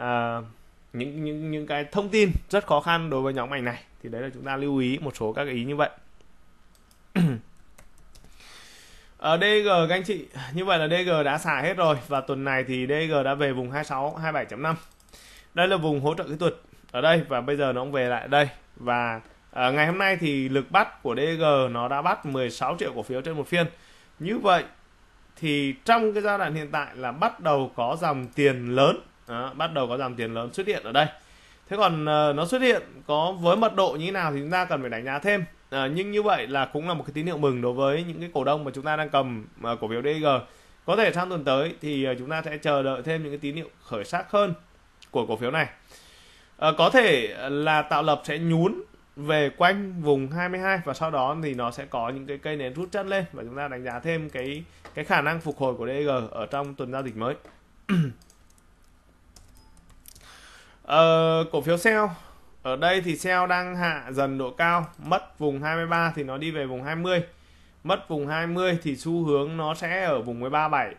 uh, những những những cái thông tin rất khó khăn đối với nhóm ngành này thì đấy là chúng ta lưu ý một số các ý như vậy ở ờ, DG các anh chị như vậy là DG đã xả hết rồi và tuần này thì DG đã về vùng 26 27.5 đây là vùng hỗ trợ kỹ thuật ở đây và bây giờ nó cũng về lại đây và à, ngày hôm nay thì lực bắt của DG nó đã bắt 16 triệu cổ phiếu trên một phiên như vậy thì trong cái giai đoạn hiện tại là bắt đầu có dòng tiền lớn đó, bắt đầu có dòng tiền lớn xuất hiện ở đây thế còn uh, nó xuất hiện có với mật độ như thế nào thì chúng ta cần phải đánh giá thêm à, nhưng như vậy là cũng là một cái tín hiệu mừng đối với những cái cổ đông mà chúng ta đang cầm uh, cổ phiếu DG có thể sang tuần tới thì uh, chúng ta sẽ chờ đợi thêm những cái tín hiệu khởi sắc hơn của cổ phiếu này à, có thể là tạo lập sẽ nhún về quanh vùng 22 và sau đó thì nó sẽ có những cái cây nến rút chân lên và chúng ta đánh giá thêm cái cái khả năng phục hồi của DG ở trong tuần giao dịch mới Ờ, cổ phiếu sell ở đây thì sell đang hạ dần độ cao, mất vùng 23 thì nó đi về vùng 20. Mất vùng 20 thì xu hướng nó sẽ ở vùng 137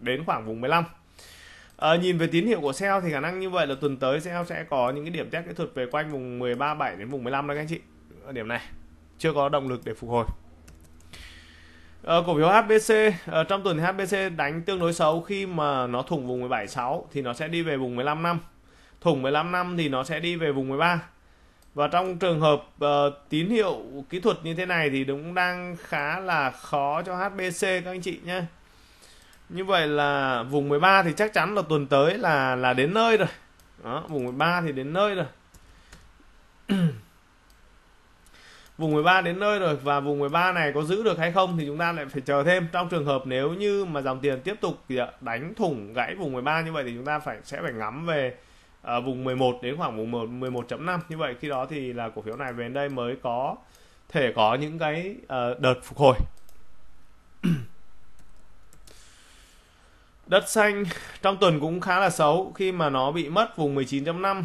đến khoảng vùng 15. À, ờ, nhìn về tín hiệu của sell thì khả năng như vậy là tuần tới sell sẽ có những cái điểm test kỹ thuật về quanh vùng 137 đến vùng 15 đó các anh chị. Ở điểm này chưa có động lực để phục hồi. À, cổ phiếu HBC à, ờ, trong tuần HBC đánh tương đối xấu khi mà nó thủng vùng 176 thì nó sẽ đi về vùng 15 năm thủng 15 năm thì nó sẽ đi về vùng 13 và trong trường hợp uh, tín hiệu kỹ thuật như thế này thì cũng đang khá là khó cho HBC các anh chị nhé như vậy là vùng 13 thì chắc chắn là tuần tới là là đến nơi rồi đó, vùng 13 thì đến nơi rồi vùng 13 đến nơi rồi và vùng 13 này có giữ được hay không thì chúng ta lại phải chờ thêm trong trường hợp nếu như mà dòng tiền tiếp tục dạ, đánh thủng gãy vùng 13 như vậy thì chúng ta phải sẽ phải ngắm về à, vùng 11 đến khoảng vùng 11.5 như vậy khi đó thì là cổ phiếu này về đến đây mới có thể có những cái uh, đợt phục hồi đất xanh trong tuần cũng khá là xấu khi mà nó bị mất vùng 19.5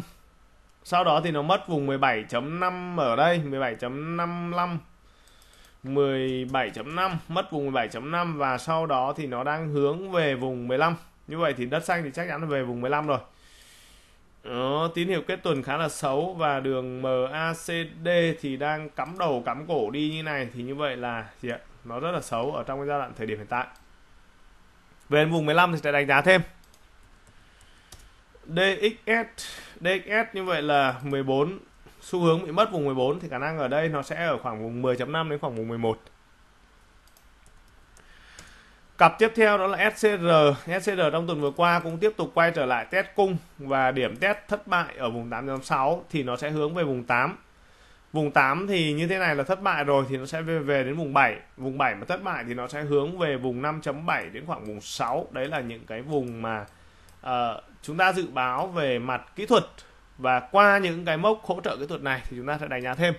sau đó thì nó mất vùng 17.5 ở đây 17.55 17.5 mất vùng 17.5 và sau đó thì nó đang hướng về vùng 15 như vậy thì đất xanh thì chắc chắn là về vùng 15 rồi đó, tín hiệu kết tuần khá là xấu và đường MACD thì đang cắm đầu cắm cổ đi như này thì như vậy là gì ạ? Nó rất là xấu ở trong cái giai đoạn thời điểm hiện tại. Về vùng 15 thì sẽ đánh giá thêm. DXS, DXS như vậy là 14 xu hướng bị mất vùng 14 thì khả năng ở đây nó sẽ ở khoảng vùng 10.5 đến khoảng vùng 11 Cặp tiếp theo đó là SCR. SCR trong tuần vừa qua cũng tiếp tục quay trở lại test cung và điểm test thất bại ở vùng 8.6 thì nó sẽ hướng về vùng 8. Vùng 8 thì như thế này là thất bại rồi thì nó sẽ về, về đến vùng 7. Vùng 7 mà thất bại thì nó sẽ hướng về vùng 5.7 đến khoảng vùng 6. Đấy là những cái vùng mà uh, chúng ta dự báo về mặt kỹ thuật và qua những cái mốc hỗ trợ kỹ thuật này thì chúng ta sẽ đánh giá thêm.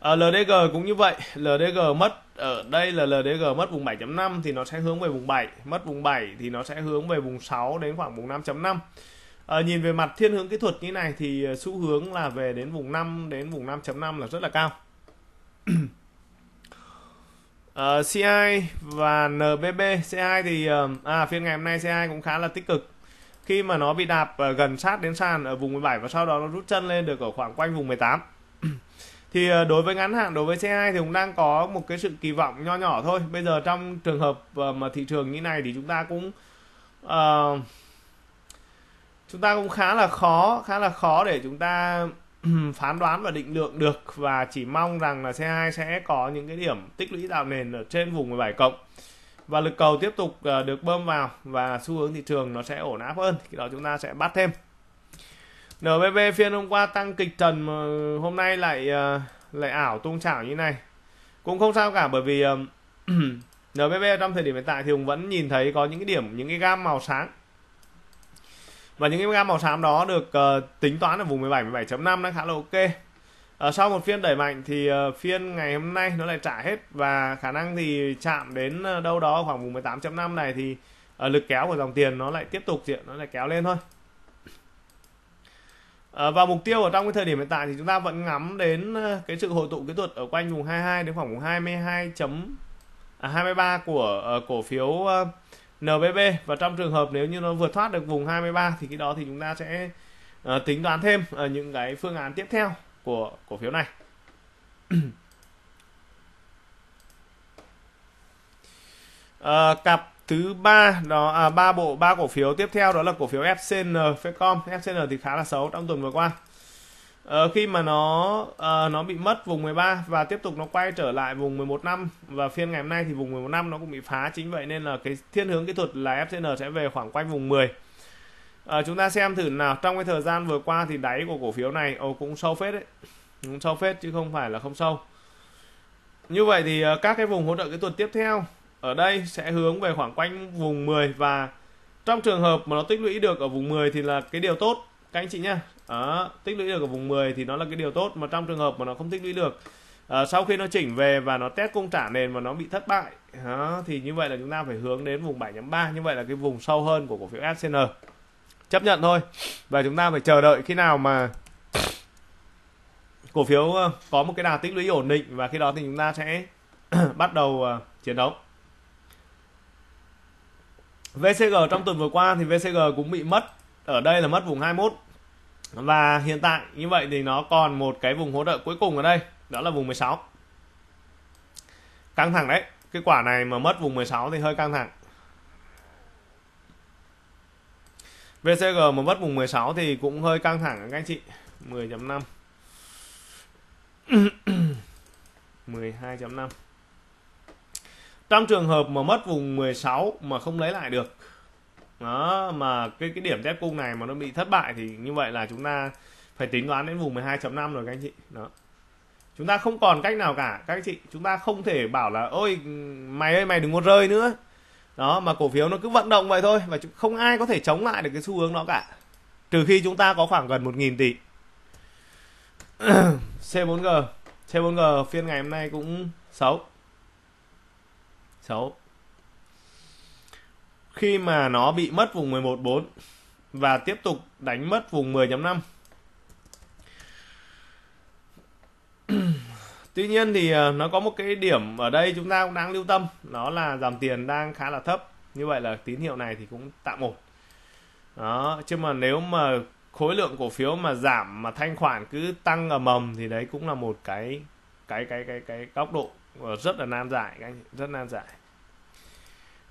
À, LDG cũng như vậy, LDG mất ở đây là LDG mất vùng 7.5 thì nó sẽ hướng về vùng 7, mất vùng 7 thì nó sẽ hướng về vùng 6 đến khoảng vùng 5.5. À, nhìn về mặt thiên hướng kỹ thuật như này thì xu hướng là về đến vùng 5 đến vùng 5.5 là rất là cao. uh, à, CI và NBB CI thì uh, à phiên ngày hôm nay CI cũng khá là tích cực khi mà nó bị đạp à, gần sát đến sàn ở vùng 17 và sau đó nó rút chân lên được ở khoảng quanh vùng 18 thì ờ, đối với ngắn hạn đối với C2 thì cũng đang có một cái sự kỳ vọng nho nhỏ thôi bây giờ trong trường hợp ờ, mà thị trường như này thì chúng ta cũng uh, chúng ta cũng khá là khó khá là khó để chúng ta phán đoán và định lượng được và chỉ mong rằng là C2 sẽ có những cái điểm tích lũy tạo nền ở trên vùng 17 cộng và lực cầu tiếp tục được bơm vào và xu hướng thị trường nó sẽ ổn áp hơn thì đó chúng ta sẽ bắt thêm NBB phiên hôm qua tăng kịch trần mà hôm nay lại ờ, lại ảo tung chảo như này cũng không sao cả bởi vì ờ, NBB trong thời điểm hiện tại thì cũng vẫn nhìn thấy có những cái điểm những cái gam màu sáng và những cái gam màu sáng đó được ờ, tính toán ở vùng 17 17.5 đang khá là ok uh, sau một phiên đẩy mạnh thì phiên ngày hôm nay nó lại trả hết và khả năng thì chạm đến đâu đó khoảng vùng 18.5 này thì lực kéo của dòng tiền nó lại tiếp tục diện nó lại kéo lên thôi Ờ, và mục tiêu ở trong cái thời điểm hiện tại thì chúng ta vẫn ngắm đến ờ, cái sự hội tụ kỹ thuật ở quanh vùng 22 đến khoảng vùng 22 chấm à, 23 của uh, cổ phiếu uh, NBB và trong trường hợp nếu như nó vượt thoát được vùng 23 thì cái đó thì chúng ta sẽ uh, tính toán thêm uh, những cái phương án tiếp theo của cổ phiếu này. uh, cặp thứ ba đó à ba bộ ba cổ phiếu tiếp theo đó là cổ phiếu FCN Fecom FCN thì khá là xấu trong tuần vừa qua Ờ, khi mà nó uh, nó bị mất vùng 13 và tiếp tục nó quay trở lại vùng 11 năm và phiên ngày hôm nay thì vùng 11 năm nó cũng bị phá chính vậy nên là cái thiên hướng kỹ thuật là FCN sẽ về khoảng quanh vùng 10 à, ờ, chúng ta xem thử nào trong cái thời gian vừa qua thì đáy của cổ phiếu này oh, cũng sâu phết đấy cũng sâu phết chứ không phải là không sâu như vậy thì uh, các cái vùng hỗ trợ kỹ thuật tiếp theo ở đây sẽ hướng về khoảng quanh vùng 10 và trong trường hợp mà nó tích lũy được ở vùng 10 thì là cái điều tốt các anh chị nhá đó, tích lũy được ở vùng 10 thì nó là cái điều tốt mà trong trường hợp mà nó không tích lũy được à, sau khi nó chỉnh về và nó test cung trả nền mà nó bị thất bại đó, thì như vậy là chúng ta phải hướng đến vùng 7.3 như vậy là cái vùng sâu hơn của cổ phiếu SCN chấp nhận thôi và chúng ta phải chờ đợi khi nào mà cổ phiếu ờ, có một cái đà tích lũy ổn định và khi đó thì chúng ta sẽ bắt đầu ờ, chiến đấu VCG trong tuần vừa qua thì VCG cũng bị mất ở đây là mất vùng 21 và hiện tại như vậy thì nó còn một cái vùng hỗ trợ cuối cùng ở đây đó là vùng 16 căng thẳng đấy cái quả này mà mất vùng 16 thì hơi căng thẳng VCG mà mất vùng 16 thì cũng hơi căng thẳng các anh chị 10.5 12.5 trong trường hợp mà mất vùng 16 mà không lấy lại được đó mà cái cái điểm test cung này mà nó bị thất bại thì như vậy là chúng ta phải tính toán đến vùng 12.5 rồi các anh chị đó chúng ta không còn cách nào cả các anh chị chúng ta không thể bảo là ôi mày ơi mày đừng có rơi nữa đó mà cổ phiếu nó cứ vận động vậy thôi và không ai có thể chống lại được cái xu hướng đó cả trừ khi chúng ta có khoảng gần một nghìn tỷ C4G C4G phiên ngày hôm nay cũng xấu xấu khi mà nó bị mất vùng 11.4 và tiếp tục đánh mất vùng 10.5 Tuy nhiên thì ờ, nó có một cái điểm ở đây chúng ta cũng đang lưu tâm đó là dòng tiền đang khá là thấp như vậy là tín hiệu này thì cũng tạm ổn đó chứ mà nếu mà khối lượng cổ phiếu mà giảm mà thanh khoản cứ tăng ở mầm thì đấy cũng là một cái cái cái cái cái góc độ rất là nan giải anh rất nan giải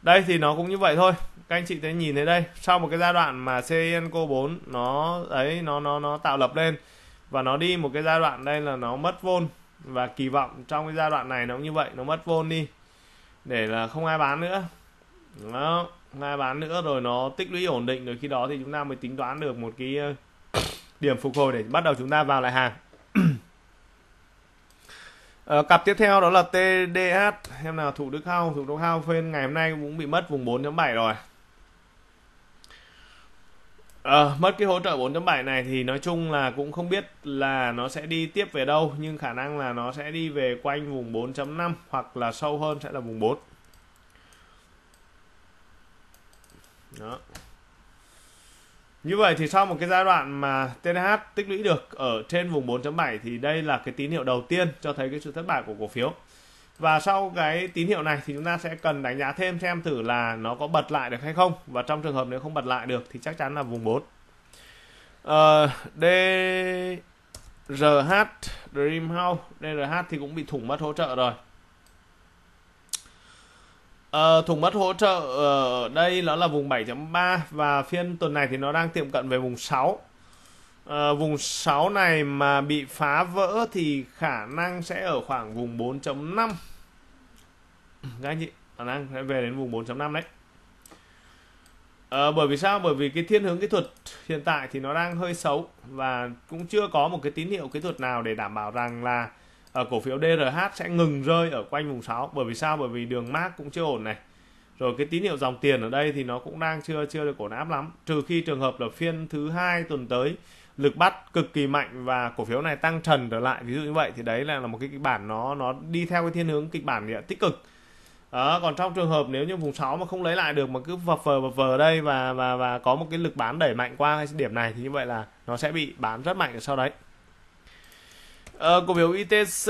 đây thì nó cũng như vậy thôi các anh chị thấy nhìn thấy đây sau một cái giai đoạn mà CNCO 4 nó ấy nó nó nó tạo lập lên và nó đi một cái giai đoạn đây là nó mất vôn và kỳ vọng trong cái giai đoạn này nó cũng như vậy nó mất vôn đi để là không ai bán nữa nó ai bán nữa rồi nó tích lũy ổn định rồi khi đó thì chúng ta mới tính toán được một cái ờ, điểm phục hồi để bắt đầu chúng ta vào lại hàng Ờ, cặp tiếp theo đó là TDH em nào thủ Đức Hao thủ Đức Hao phiên ngày hôm nay cũng bị mất vùng 4.7 rồi à, mất cái hỗ trợ 4.7 này thì nói chung là cũng không biết là nó sẽ đi tiếp về đâu nhưng khả năng là nó sẽ đi về quanh vùng 4.5 hoặc là sâu hơn sẽ là vùng 4 đó như vậy thì sau một cái giai đoạn mà TNH tích lũy được ở trên vùng 4.7 thì đây là cái tín hiệu đầu tiên cho thấy cái sự thất bại của cổ phiếu. Và sau cái tín hiệu này thì chúng ta sẽ cần đánh giá thêm xem thử là nó có bật lại được hay không. Và trong trường hợp nếu không bật lại được thì chắc chắn là vùng 4. Uh, ờ, DRH Dream House DRH thì cũng bị thủng mất hỗ trợ rồi Ờ, thùng mất hỗ trợ ở đây nó là vùng 7.3 và phiên tuần này thì nó đang tiệm cận về vùng 6 ờ, vùng 6 này mà bị phá vỡ thì khả năng sẽ ở khoảng vùng 4.5 các anh chị khả năng sẽ về đến vùng 4.5 đấy ờ, bởi vì sao bởi vì cái thiên hướng kỹ thuật hiện tại thì nó đang hơi xấu và cũng chưa có một cái tín hiệu kỹ thuật nào để đảm bảo rằng là Ờ, cổ phiếu DRH sẽ ngừng rơi ở quanh vùng 6 bởi vì sao bởi vì đường mát cũng chưa ổn này rồi cái tín hiệu dòng tiền ở đây thì nó cũng đang chưa chưa được ổn áp lắm trừ khi trường hợp là phiên thứ hai tuần tới lực bắt cực kỳ mạnh và cổ phiếu này tăng trần trở lại ví dụ như vậy thì đấy là là một cái kịch bản nó nó đi theo cái thiên hướng kịch bản địa, tích cực đó, còn trong trường hợp nếu như vùng 6 mà không lấy lại được mà cứ vập vờ vập vờ ở đây và và và có một cái lực bán đẩy mạnh qua cái điểm này thì như vậy là nó sẽ bị bán rất mạnh ở sau đấy Ờ, cổ phiếu ITC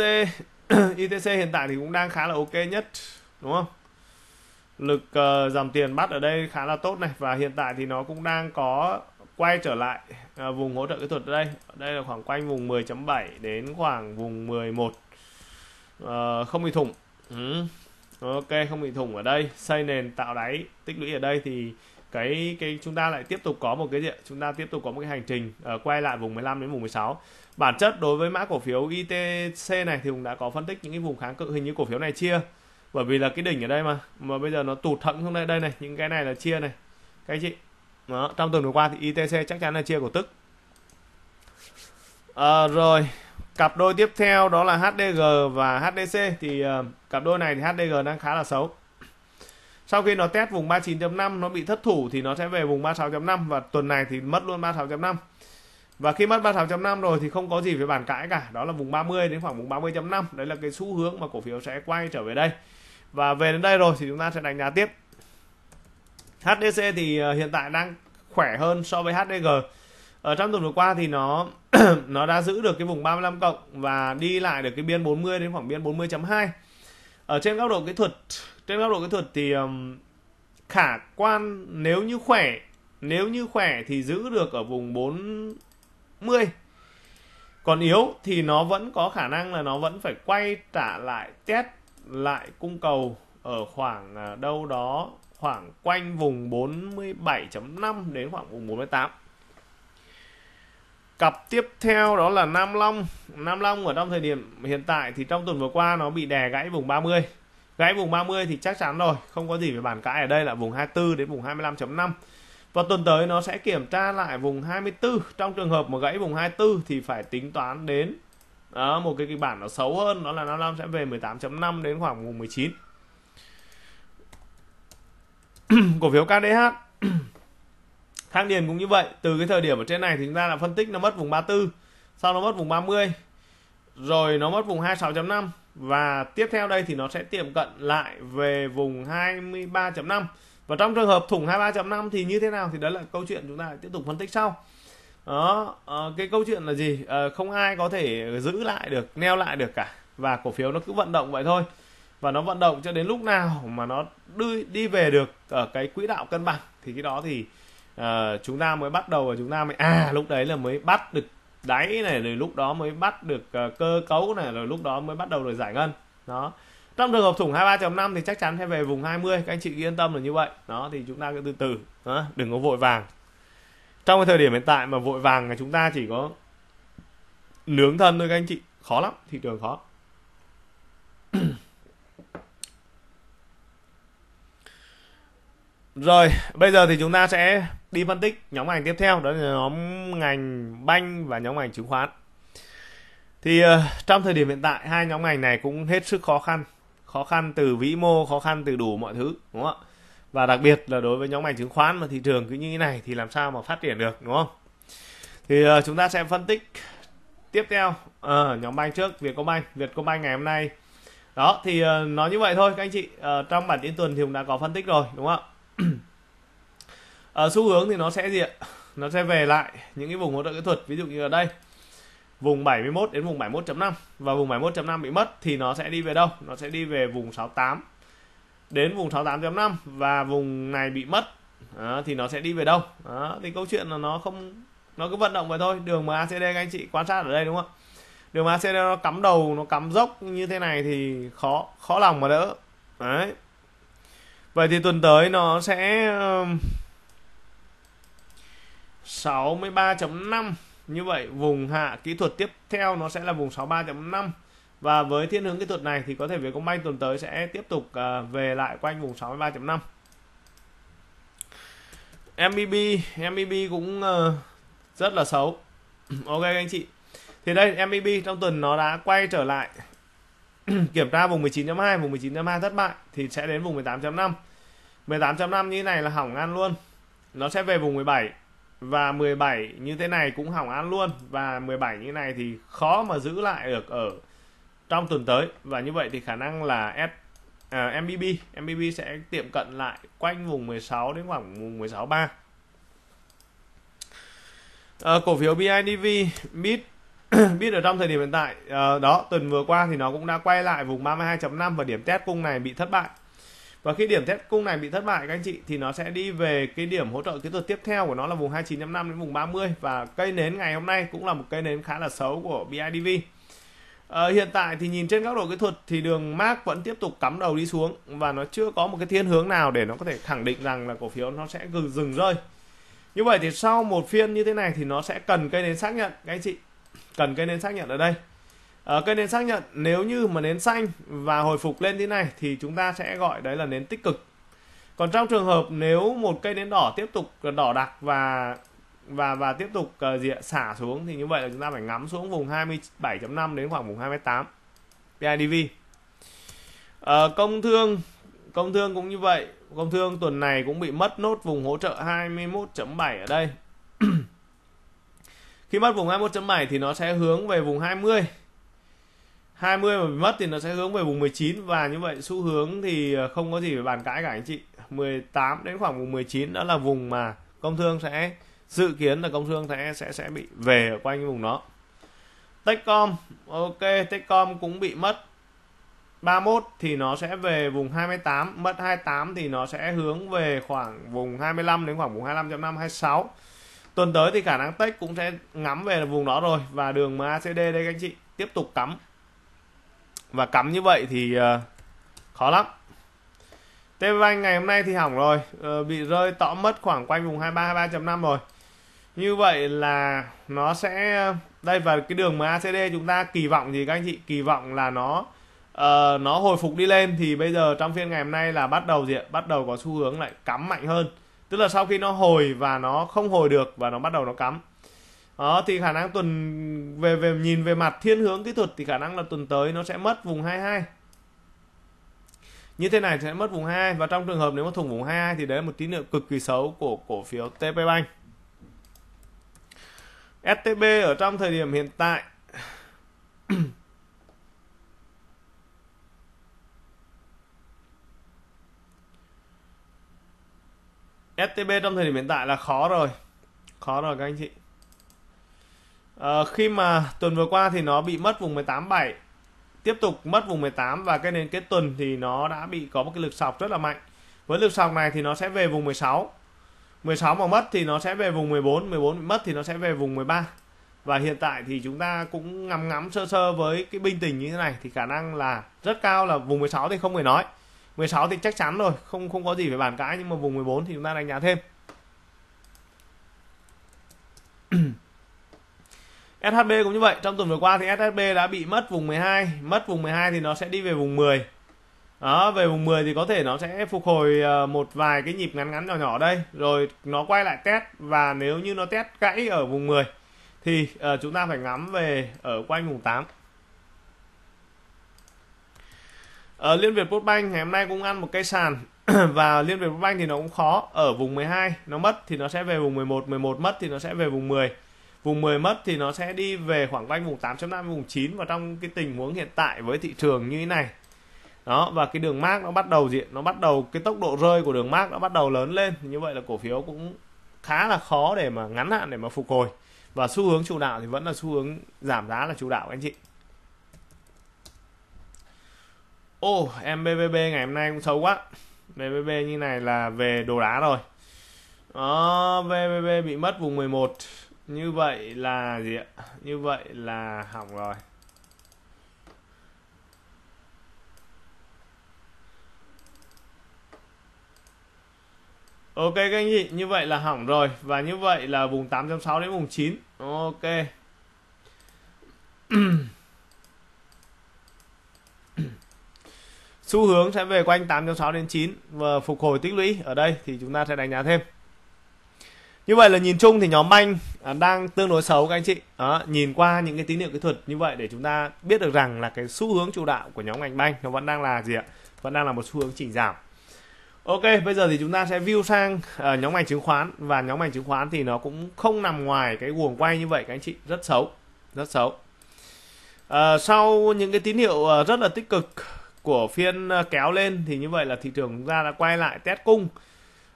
ITC hiện tại thì cũng đang khá là ok nhất đúng không? Lực uh, ờ, dòng tiền bắt ở đây khá là tốt này và hiện tại thì nó cũng đang có quay trở lại uh, vùng hỗ trợ kỹ thuật ở đây. Ở đây là khoảng quanh vùng 10.7 đến khoảng vùng 11. Uh, ờ, không bị thủng. Ừ. Ok, không bị thủng ở đây, xây nền tạo đáy, tích lũy ở đây thì cái cái chúng ta lại tiếp tục có một cái gì chúng ta tiếp tục có một cái hành trình uh, quay lại vùng 15 đến vùng 16 bản chất đối với mã cổ phiếu ITC này thì cũng đã có phân tích những cái vùng kháng cự hình như cổ phiếu này chia bởi vì là cái đỉnh ở đây mà mà bây giờ nó tụt thẳng xuống đây đây này những cái này là chia này các anh chị đó, trong tuần vừa qua thì ITC chắc chắn là chia cổ tức à, rồi cặp đôi tiếp theo đó là HDG và HDC thì uh, cặp đôi này thì HDG đang khá là xấu sau khi nó test vùng 39.5 nó bị thất thủ thì nó sẽ về vùng 36.5 và tuần này thì mất luôn 36.5 và khi mất 36.5 rồi thì không có gì phải bàn cãi cả đó là vùng 30 đến khoảng vùng 30.5 đấy là cái xu hướng mà cổ phiếu sẽ quay trở về đây và về đến đây rồi thì chúng ta sẽ đánh giá tiếp HDC thì ờ, hiện tại đang khỏe hơn so với HDG ở trong tuần vừa qua thì nó nó đã giữ được cái vùng 35 cộng và đi lại được cái biên 40 đến khoảng biên 40.2 ở ờ, trên góc độ kỹ thuật trên góc độ kỹ thuật thì um, khả quan nếu như khỏe nếu như khỏe thì giữ được ở vùng 40 còn yếu thì nó vẫn có khả năng là nó vẫn phải quay trả lại test lại cung cầu ở khoảng à, đâu đó khoảng quanh vùng 47.5 đến khoảng vùng 48 cặp tiếp theo đó là Nam Long Nam Long ở trong thời điểm hiện tại thì trong tuần vừa qua nó bị đè gãy vùng 30 gãy vùng 30 thì chắc chắn rồi không có gì phải bàn cãi ở đây là vùng 24 đến vùng 25.5 và tuần tới nó sẽ kiểm tra lại vùng 24 trong trường hợp mà gãy vùng 24 thì phải tính toán đến đó, một cái kịch bản nó xấu hơn đó là nam long sẽ về 18.5 đến khoảng vùng 19 cổ phiếu KDH thang điền cũng như vậy từ cái thời điểm ở trên này thì chúng ta đã phân tích nó mất vùng 34 sau nó mất vùng 30 rồi nó mất vùng 26.5 và tiếp theo đây thì nó sẽ tiệm cận lại về vùng 23.5 và trong trường hợp thủng 23.5 thì như thế nào thì đó là câu chuyện chúng ta tiếp tục phân tích sau đó ờ, cái câu chuyện là gì ờ, không ai có thể giữ lại được neo lại được cả và cổ phiếu nó cứ vận động vậy thôi và nó vận động cho đến lúc nào mà nó đưa đi về được ở cái quỹ đạo cân bằng thì cái đó thì uh, chúng ta mới bắt đầu và chúng ta mới à lúc đấy là mới bắt được đáy này rồi lúc đó mới bắt được uh, cơ cấu này rồi lúc đó mới bắt đầu được giải ngân đó trong trường hợp thủng 23.5 thì chắc chắn sẽ về vùng 20 các anh chị yên tâm là như vậy đó thì chúng ta cứ từ từ đó, đừng có vội vàng trong cái thời điểm hiện tại mà vội vàng là chúng ta chỉ có nướng thân thôi các anh chị khó lắm thị trường khó Rồi, bây giờ thì chúng ta sẽ đi phân tích nhóm ngành tiếp theo đó là nhóm ngành banh và nhóm ngành chứng khoán. Thì uh, trong thời điểm hiện tại hai nhóm ngành này cũng hết sức khó khăn, khó khăn từ vĩ mô, khó khăn từ đủ mọi thứ, đúng không ạ? Và đặc biệt là đối với nhóm ngành chứng khoán mà thị trường cứ như thế này thì làm sao mà phát triển được, đúng không? Thì uh, chúng ta sẽ phân tích tiếp theo uh, nhóm banh trước, Vietcombank, Vietcombank ngày hôm nay. Đó thì uh, nói như vậy thôi các anh chị, uh, trong bản tin tuần thì cũng đã có phân tích rồi, đúng không ạ? ở ờ, xu hướng thì nó sẽ gì ạ nó sẽ về lại những cái vùng hỗ trợ kỹ thuật ví dụ như ở đây vùng 71 đến vùng 71.5 và vùng 71.5 bị mất thì nó sẽ đi về đâu nó sẽ đi về vùng 68 đến vùng 68.5 và vùng này bị mất à, thì nó sẽ đi về đâu à, thì câu chuyện là nó không nó cứ vận động vậy thôi đường mà ACD các anh chị quan sát ở đây đúng không đường mà ACD nó cắm đầu nó cắm dốc như thế này thì khó khó lòng mà đỡ đấy vậy thì tuần tới nó sẽ 63.5 như vậy vùng hạ kỹ thuật tiếp theo nó sẽ là vùng 63.5 và với thiên hướng kỹ thuật này thì có thể việc công Vietcombank tuần tới sẽ tiếp tục à, về lại quanh vùng 63.5 MEB MEB cũng ờ, rất là xấu ok anh chị thì đây MEB trong tuần nó đã quay trở lại kiểm tra vùng 19.2 vùng 19.2 thất bại thì sẽ đến vùng 18.5 18.5 như thế này là hỏng ăn luôn nó sẽ về vùng 17 và 17 như thế này cũng hỏng ăn luôn và 17 như thế này thì khó mà giữ lại được ở trong tuần tới và như vậy thì khả năng là S à, MBB MBB sẽ tiệm cận lại quanh vùng 16 đến khoảng vùng 163 à, ờ, cổ phiếu BIDV BID biết ở trong thời điểm hiện tại à, đó tuần vừa qua thì nó cũng đã quay lại vùng 32.5 và điểm test cung này bị thất bại và khi điểm test cung này bị thất bại các anh chị thì nó sẽ đi về cái điểm hỗ trợ kỹ thuật tiếp theo của nó là vùng 29.5 đến vùng 30 và cây nến ngày hôm nay cũng là một cây nến khá là xấu của BIDV à, ờ, hiện tại thì nhìn trên góc độ kỹ thuật thì đường Mark vẫn tiếp tục cắm đầu đi xuống và nó chưa có một cái thiên hướng nào để nó có thể khẳng định rằng là cổ phiếu nó sẽ dừng dừng rơi như vậy thì sau một phiên như thế này thì nó sẽ cần cây nến xác nhận các anh chị cần cây nến xác nhận ở đây à, cây nến xác nhận nếu như mà nến xanh và hồi phục lên thế này thì chúng ta sẽ gọi đấy là nến tích cực còn trong trường hợp nếu một cây nến đỏ tiếp tục ờ, đỏ đặc và và và tiếp tục uh, ờ, gì xả xuống thì như vậy là chúng ta phải ngắm xuống vùng 27.5 đến khoảng vùng 28 BIDV uh, công thương công thương cũng như vậy công thương tuần này cũng bị mất nốt vùng hỗ trợ 21.7 ở đây khi mất vùng 21.7 thì nó sẽ hướng về vùng 20 20 mà bị mất thì nó sẽ hướng về vùng 19 và như vậy xu hướng thì ờ, không có gì phải bàn cãi cả anh chị 18 đến khoảng vùng 19 đó là vùng mà công thương sẽ dự kiến là công thương sẽ sẽ sẽ bị về ở quanh vùng đó Techcom ok Techcom cũng bị mất 31 thì nó sẽ về vùng 28 mất 28 thì nó sẽ hướng về khoảng vùng 25 đến khoảng vùng 25.5 26 tuần tới thì khả năng Tech cũng sẽ ngắm về vùng đó rồi và đường MACD đây các anh chị tiếp tục cắm và cắm như vậy thì uh, khó lắm Tevanh ngày hôm nay thì hỏng rồi uh, bị rơi tõm mất khoảng quanh vùng 23 23.5 rồi như vậy là nó sẽ đây và cái đường mà MACD chúng ta kỳ vọng gì các anh chị kỳ vọng là nó uh, nó hồi phục đi lên thì bây giờ trong phiên ngày hôm nay là bắt đầu gì ạ bắt đầu có xu hướng lại cắm mạnh hơn tức là sau khi nó hồi và nó không hồi được và nó bắt đầu nó cắm đó ờ, thì khả năng tuần về về nhìn về mặt thiên hướng kỹ thuật thì khả năng là tuần tới nó sẽ mất vùng 22 như thế này sẽ mất vùng 22 và trong trường hợp nếu mà thủng vùng 22 thì đấy là một tín hiệu cực kỳ xấu của cổ phiếu TP Bank STB ở trong thời điểm hiện tại STB trong thời điểm hiện tại là khó rồi khó rồi các anh chị à, khi mà tuần vừa qua thì nó bị mất vùng 187 tiếp tục mất vùng 18 và cái nền kết tuần thì nó đã bị có một cái lực sọc rất là mạnh với lực sọc này thì nó sẽ về vùng 16 16 mà mất thì nó sẽ về vùng 14 14 bị mất thì nó sẽ về vùng 13 và hiện tại thì chúng ta cũng ngắm ngắm sơ sơ với cái bình tình như thế này thì khả năng là rất cao là vùng 16 thì không phải nói 16 thì chắc chắn rồi không không có gì phải bàn cãi nhưng mà vùng 14 thì chúng ta đánh giá thêm SHB cũng như vậy trong tuần vừa qua thì SHB đã bị mất vùng 12 mất vùng 12 thì nó sẽ đi về vùng 10 đó về vùng 10 thì có thể nó sẽ phục hồi ờ, một vài cái nhịp ngắn ngắn nhỏ nhỏ đây rồi nó quay lại test và nếu như nó test gãy ở vùng 10 thì uh, chúng ta phải ngắm về ở quanh vùng 8 ở ờ, Liên Việt Postbank ngày hôm nay cũng ăn một cây sàn và Liên Việt Postbank thì nó cũng khó ở vùng 12 nó mất thì nó sẽ về vùng 11 11 mất thì nó sẽ về vùng 10 vùng 10 mất thì nó sẽ đi về khoảng quanh vùng 8.5 vùng 9 và trong cái tình huống hiện tại với thị trường như thế này đó và cái đường mát nó bắt đầu diện nó bắt đầu cái tốc độ rơi của đường mát nó bắt đầu lớn lên như vậy là cổ phiếu cũng khá là khó để mà ngắn hạn để mà phục hồi và xu hướng chủ đạo thì vẫn là xu hướng giảm giá là chủ đạo anh chị ô oh, em BBB ngày hôm nay cũng xấu quá BBB như này là về đồ đá rồi đó BBB bị mất vùng 11 như vậy là gì ạ như vậy là hỏng rồi Ok các anh chị, như vậy là hỏng rồi và như vậy là vùng 8.6 đến vùng 9. Ok. Xu hướng sẽ về quanh 8.6 đến 9 và phục hồi tích lũy ở đây thì chúng ta sẽ đánh giá thêm. Như vậy là nhìn chung thì nhóm banh À, đang tương đối xấu các anh chị đó, nhìn qua những cái tín hiệu kỹ thuật như vậy để chúng ta biết được rằng là cái xu hướng chủ đạo của nhóm ngành banh nó vẫn đang là gì ạ vẫn đang là một xu hướng chỉnh giảm Ok, bây giờ thì chúng ta sẽ view sang uh, nhóm ngành chứng khoán và nhóm ngành chứng khoán thì nó cũng không nằm ngoài cái guồng quay như vậy các anh chị, rất xấu, rất xấu. Uh, sau những cái tín hiệu uh, rất là tích cực của phiên uh, kéo lên thì như vậy là thị trường chúng ta đã quay lại test cung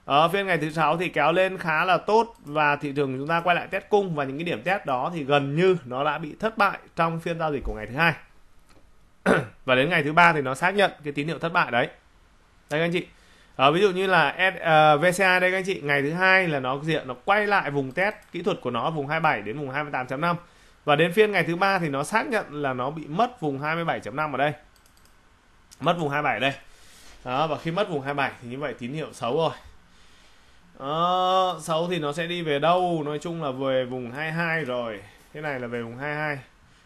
ở ờ, phiên ngày thứ sáu thì kéo lên khá là tốt và thị trường chúng ta quay lại test cung và những cái điểm test đó thì gần như nó đã bị thất bại trong phiên giao dịch của ngày thứ hai và đến ngày thứ ba thì nó xác nhận cái tín hiệu thất bại đấy đây các anh chị ở ờ, ví dụ như là ờ, VCA đây các anh chị ngày thứ hai là nó diện nó quay lại vùng test kỹ thuật của nó vùng 27 đến vùng 28.5 và đến phiên ngày thứ ba thì nó xác nhận là nó bị mất vùng 27.5 ở đây mất vùng 27 đây đó và khi mất vùng 27 thì như vậy tín hiệu xấu rồi đó, ờ, 6 thì nó sẽ đi về đâu? Nói chung là về vùng 22 rồi. thế này là về vùng 22.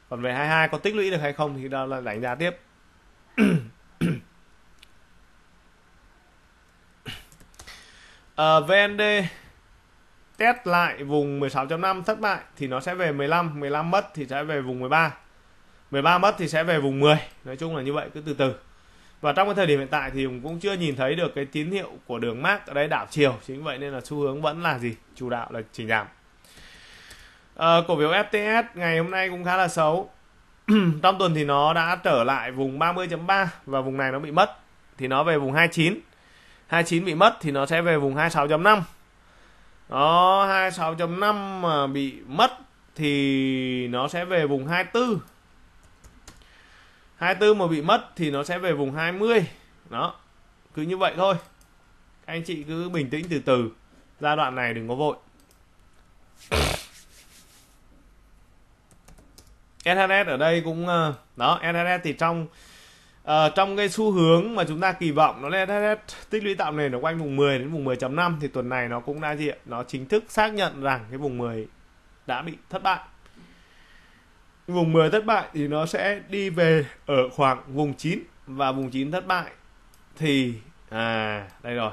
Còn về 22 có tích lũy được hay không thì đó là đánh giá tiếp. à, ờ, VND test lại vùng 16.5 thất bại thì nó sẽ về 15, 15 mất thì sẽ về vùng 13. 13 mất thì sẽ về vùng 10. Nói chung là như vậy cứ từ từ và trong cái thời điểm hiện tại thì cũng chưa nhìn thấy được cái tín hiệu của đường mát ở đây đảo chiều chính vậy nên là xu hướng vẫn là gì chủ đạo là chỉ giảm à, cổ phiếu FTS ngày hôm nay cũng khá là xấu trong tuần thì nó đã trở lại vùng 30.3 và vùng này nó bị mất thì nó về vùng 29 29 bị mất thì nó sẽ về vùng 26.5 nó 26.5 mà bị mất thì nó sẽ về vùng 24 24 mà bị mất thì nó sẽ về vùng 20 đó cứ như vậy thôi anh chị cứ bình tĩnh từ từ giai đoạn này đừng có vội SHS ở đây cũng ờ, đó SHS thì trong uh, trong cái xu hướng mà chúng ta kỳ vọng nó lên SHS tích lũy tạm nền ở quanh vùng 10 đến vùng 10.5 thì tuần này nó cũng đã diện nó chính thức xác nhận rằng cái vùng 10 đã bị thất bại vùng 10 thất bại thì nó sẽ đi về ở khoảng vùng 9 và vùng 9 thất bại thì à đây rồi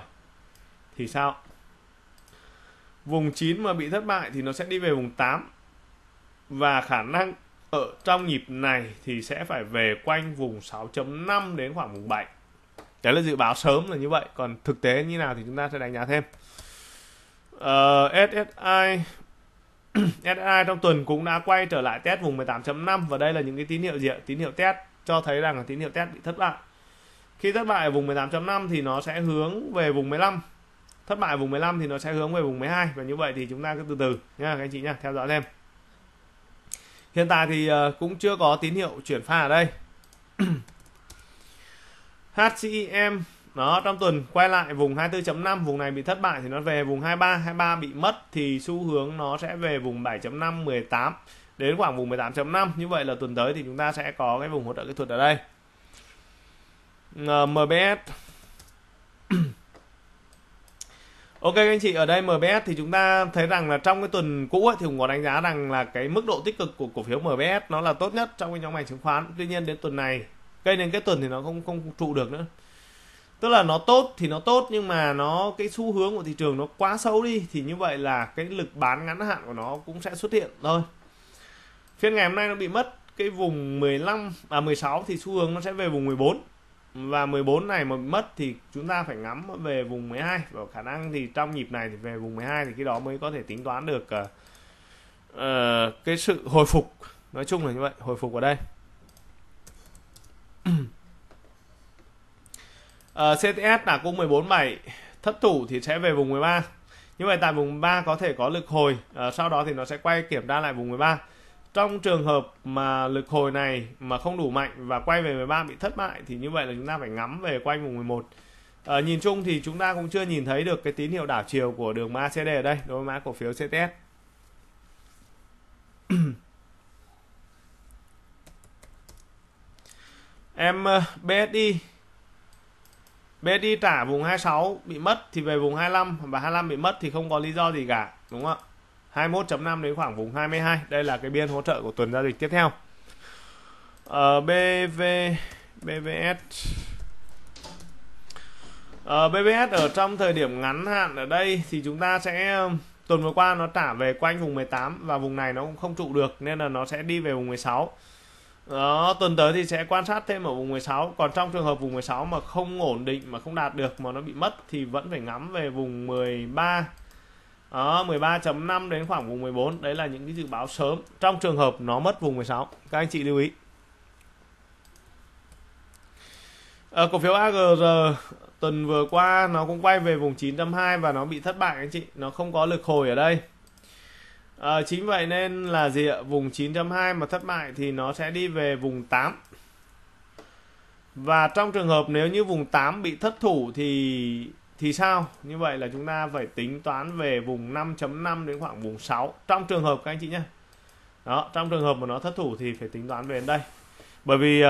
thì sao vùng 9 mà bị thất bại thì nó sẽ đi về vùng 8 và khả năng ở trong nhịp này thì sẽ phải về quanh vùng 6.5 đến khoảng vùng 7 đấy là dự báo sớm là như vậy còn thực tế như nào thì chúng ta sẽ đánh giá thêm uh, ờ, SSI SSI trong tuần cũng đã quay trở lại test vùng 18.5 và đây là những cái tín hiệu gì ạ? Tín hiệu test cho thấy rằng là tín hiệu test bị thất bại. Khi thất bại ở vùng 18.5 thì nó sẽ hướng về vùng 15. Thất bại ở vùng 15 thì nó sẽ hướng về vùng 12 và như vậy thì chúng ta cứ từ từ nha các anh chị nha, theo dõi thêm. Hiện tại thì ờ, cũng chưa có tín hiệu chuyển pha ở đây. HCM đó trong tuần quay lại vùng 24.5 vùng này bị thất bại thì nó về vùng 23 23 bị mất thì xu hướng nó sẽ về vùng 7.5 18 đến khoảng vùng 18.5 như vậy là tuần tới thì chúng ta sẽ có cái vùng hỗ trợ kỹ thuật ở đây ờ, MBS Ok các anh chị ở đây MBS thì chúng ta thấy rằng là trong cái tuần cũ ấy, thì cũng có đánh giá rằng là cái mức độ tích cực của cổ phiếu MBS nó là tốt nhất trong cái nhóm ngành chứng khoán. Tuy nhiên đến tuần này cây đến cái tuần thì nó không không trụ được nữa tức là nó tốt thì nó tốt nhưng mà nó cái xu hướng của thị trường nó quá xấu đi thì như vậy là cái lực bán ngắn hạn của nó cũng sẽ xuất hiện thôi phiên ngày hôm nay nó bị mất cái vùng 15 à 16 thì xu hướng nó sẽ về vùng 14 và 14 này mà mất thì chúng ta phải ngắm về vùng 12 và khả năng thì trong nhịp này thì về vùng 12 thì cái đó mới có thể tính toán được uh, cái sự hồi phục nói chung là như vậy hồi phục ở đây uh, ờ, CTS là cung 14 7 thất thủ thì sẽ về vùng 13 như vậy tại vùng 3 có thể có lực hồi uh, sau đó thì nó sẽ quay kiểm tra lại vùng 13 trong trường hợp mà lực hồi này mà không đủ mạnh và quay về 13 bị thất bại thì như vậy là chúng ta phải ngắm về quanh vùng 11 À, ờ, nhìn chung thì chúng ta cũng chưa nhìn thấy được cái tín hiệu đảo chiều của đường mã CD ở đây đối với mã cổ phiếu CTS. em BSI bet đi trả vùng 26 bị mất thì về vùng 25 và 25 bị mất thì không có lý do gì cả đúng không ạ 21.5 đến khoảng vùng 22 đây là cái biên hỗ trợ của tuần giao dịch tiếp theo ờ, BV BVS ờ, BVS ở trong thời điểm ngắn hạn ở đây thì chúng ta sẽ tuần vừa qua nó trả về quanh vùng 18 và vùng này nó cũng không trụ được nên là nó sẽ đi về vùng 16 đó tuần tới thì sẽ quan sát thêm ở vùng 16 còn trong trường hợp vùng 16 mà không ổn định mà không đạt được mà nó bị mất thì vẫn phải ngắm về vùng 13 đó, 13.5 đến khoảng vùng 14 đấy là những cái dự báo sớm trong trường hợp nó mất vùng 16 các anh chị lưu ý à, cổ phiếu AGR tuần vừa qua nó cũng quay về vùng 9.2 và nó bị thất bại anh chị nó không có lực hồi ở đây À, chính vậy nên là gì ạ? Vùng 9.2 mà thất bại thì nó sẽ đi về vùng 8. Và trong trường hợp nếu như vùng 8 bị thất thủ thì thì sao? Như vậy là chúng ta phải tính toán về vùng 5.5 đến khoảng vùng 6 trong trường hợp các anh chị nhé. Đó, trong trường hợp mà nó thất thủ thì phải tính toán về đến đây. Bởi vì uh,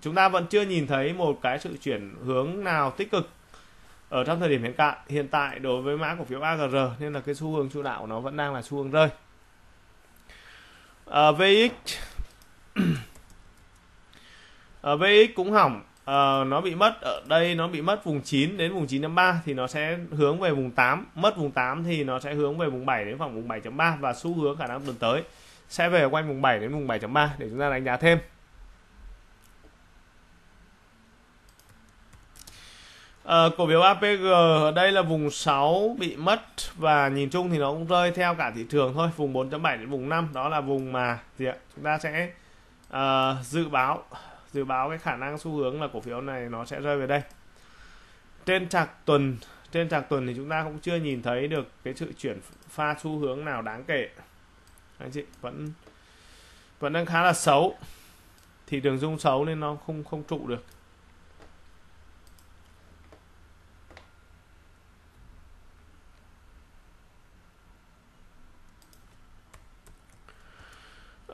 chúng ta vẫn chưa nhìn thấy một cái sự chuyển hướng nào tích cực ở trong thời điểm hiện tại hiện tại đối với mã cổ phiếu AGR nên là cái xu hướng chủ đạo nó vẫn đang là xu hướng rơi à, ờ, VX à, ờ, VX cũng hỏng à, nó bị mất ở đây nó bị mất vùng 9 đến vùng 9.3 thì nó sẽ hướng về vùng 8 mất vùng 8 thì nó sẽ hướng về vùng 7 đến khoảng vùng 7.3 và xu hướng khả năng tuần tới sẽ về quanh vùng 7 đến vùng 7.3 để chúng ta đánh giá thêm Ờ, cổ phiếu APG ở đây là vùng 6 bị mất và nhìn chung thì nó cũng rơi theo cả thị trường thôi, vùng 4.7 đến vùng 5 đó là vùng mà gì ạ? Chúng ta sẽ uh, dự báo dự báo cái khả năng xu hướng là cổ phiếu này nó sẽ rơi về đây. Trên chạc tuần, trên chạc tuần thì chúng ta cũng chưa nhìn thấy được cái sự chuyển pha xu hướng nào đáng kể. Anh chị vẫn vẫn đang khá là xấu. Thị trường dung xấu nên nó không không trụ được.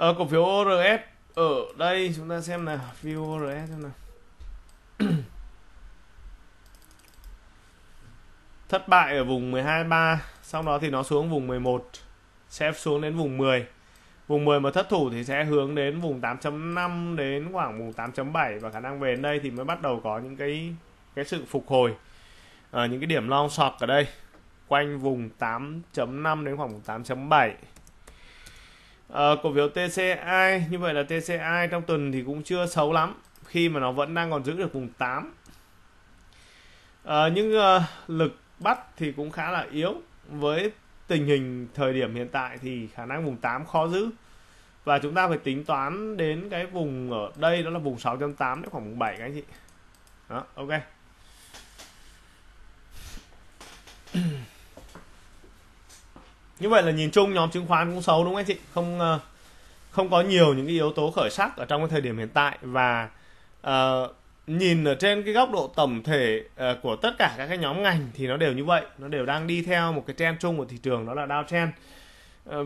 à, cổ phiếu ORS ở đây chúng ta xem nào view ORS xem nào thất bại ở vùng 12.3 sau đó thì nó xuống vùng 11 sẽ xuống đến vùng 10 vùng 10 mà thất thủ thì sẽ hướng đến vùng 8.5 đến khoảng vùng 8.7 và khả năng về đến đây thì mới bắt đầu có những cái cái sự phục hồi ở ờ, những cái điểm long sọt ở đây quanh vùng 8.5 đến khoảng 8.7 Ờ, cổ phiếu TCI như vậy là TCI trong tuần thì cũng chưa xấu lắm khi mà nó vẫn đang còn giữ được vùng 8 à, ờ, nhưng à, lực bắt thì cũng khá là yếu với tình hình thời điểm hiện tại thì khả năng vùng 8 khó giữ và chúng ta phải tính toán đến cái vùng ở đây đó là vùng 6.8 đến khoảng vùng 7 các anh chị đó ok như vậy là nhìn chung nhóm chứng khoán cũng xấu đúng không anh chị không ờ, không có nhiều những cái yếu tố khởi sắc ở trong cái thời điểm hiện tại và uh, nhìn ở trên cái góc độ tổng thể uh, của tất cả các cái nhóm ngành thì nó đều như vậy nó đều đang đi theo một cái trend chung của thị trường đó là downtrend uh,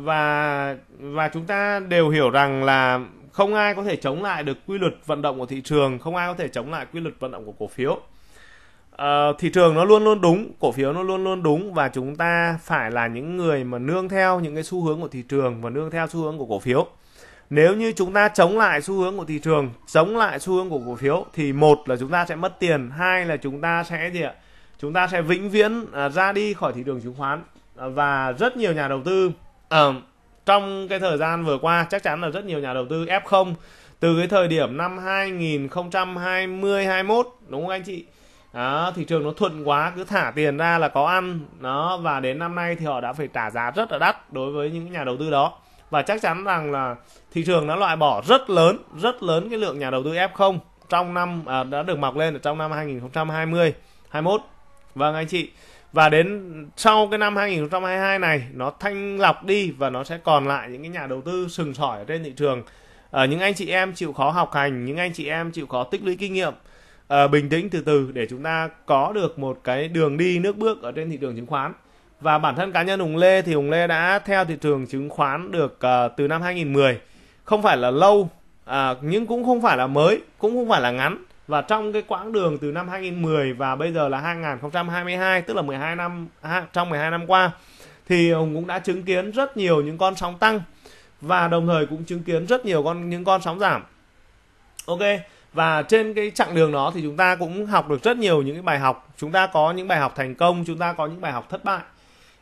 và và chúng ta đều hiểu rằng là không ai có thể chống lại được quy luật vận động của thị trường không ai có thể chống lại quy luật vận động của cổ phiếu Ờ, thị trường nó luôn luôn đúng cổ phiếu nó luôn luôn đúng và chúng ta phải là những người mà nương theo những cái xu hướng của thị trường và nương theo xu hướng của cổ phiếu nếu như chúng ta chống lại xu hướng của thị trường chống lại xu hướng của cổ phiếu thì một là chúng ta sẽ mất tiền hai là chúng ta sẽ gì ạ chúng ta sẽ vĩnh viễn uh, ra đi khỏi thị trường chứng khoán uh, và rất nhiều nhà đầu tư uh, trong cái thời gian vừa qua chắc chắn là rất nhiều nhà đầu tư F0 từ cái thời điểm năm 2020 21 đúng không anh chị? đó, thị trường nó thuận quá cứ thả tiền ra là có ăn nó và đến năm nay thì họ đã phải trả giá rất là đắt đối với những nhà đầu tư đó và chắc chắn rằng là thị trường đã loại bỏ rất lớn rất lớn cái lượng nhà đầu tư F0 trong năm à, đã được mọc lên ở trong năm 2020 21 vâng anh chị và đến sau cái năm 2022 này nó thanh lọc đi và nó sẽ còn lại những cái nhà đầu tư sừng sỏi ở trên thị trường ở ờ, những anh chị em chịu khó học hành những anh chị em chịu khó tích lũy kinh nghiệm Ờ, bình tĩnh từ từ để chúng ta có được một cái đường đi nước bước ở trên thị trường chứng khoán và bản thân cá nhân Hùng Lê thì Hùng Lê đã theo thị trường chứng khoán được uh, từ năm 2010 không phải là lâu à, nhưng cũng không phải là mới cũng không phải là ngắn và trong cái quãng đường từ năm 2010 và bây giờ là 2022 tức là 12 năm trong 12 năm qua thì Hùng cũng đã chứng kiến rất nhiều những con sóng tăng và đồng thời cũng chứng kiến rất nhiều con những con sóng giảm. Ok, và trên cái chặng đường đó thì chúng ta cũng học được rất nhiều những cái bài học chúng ta có những bài học thành công chúng ta có những bài học thất bại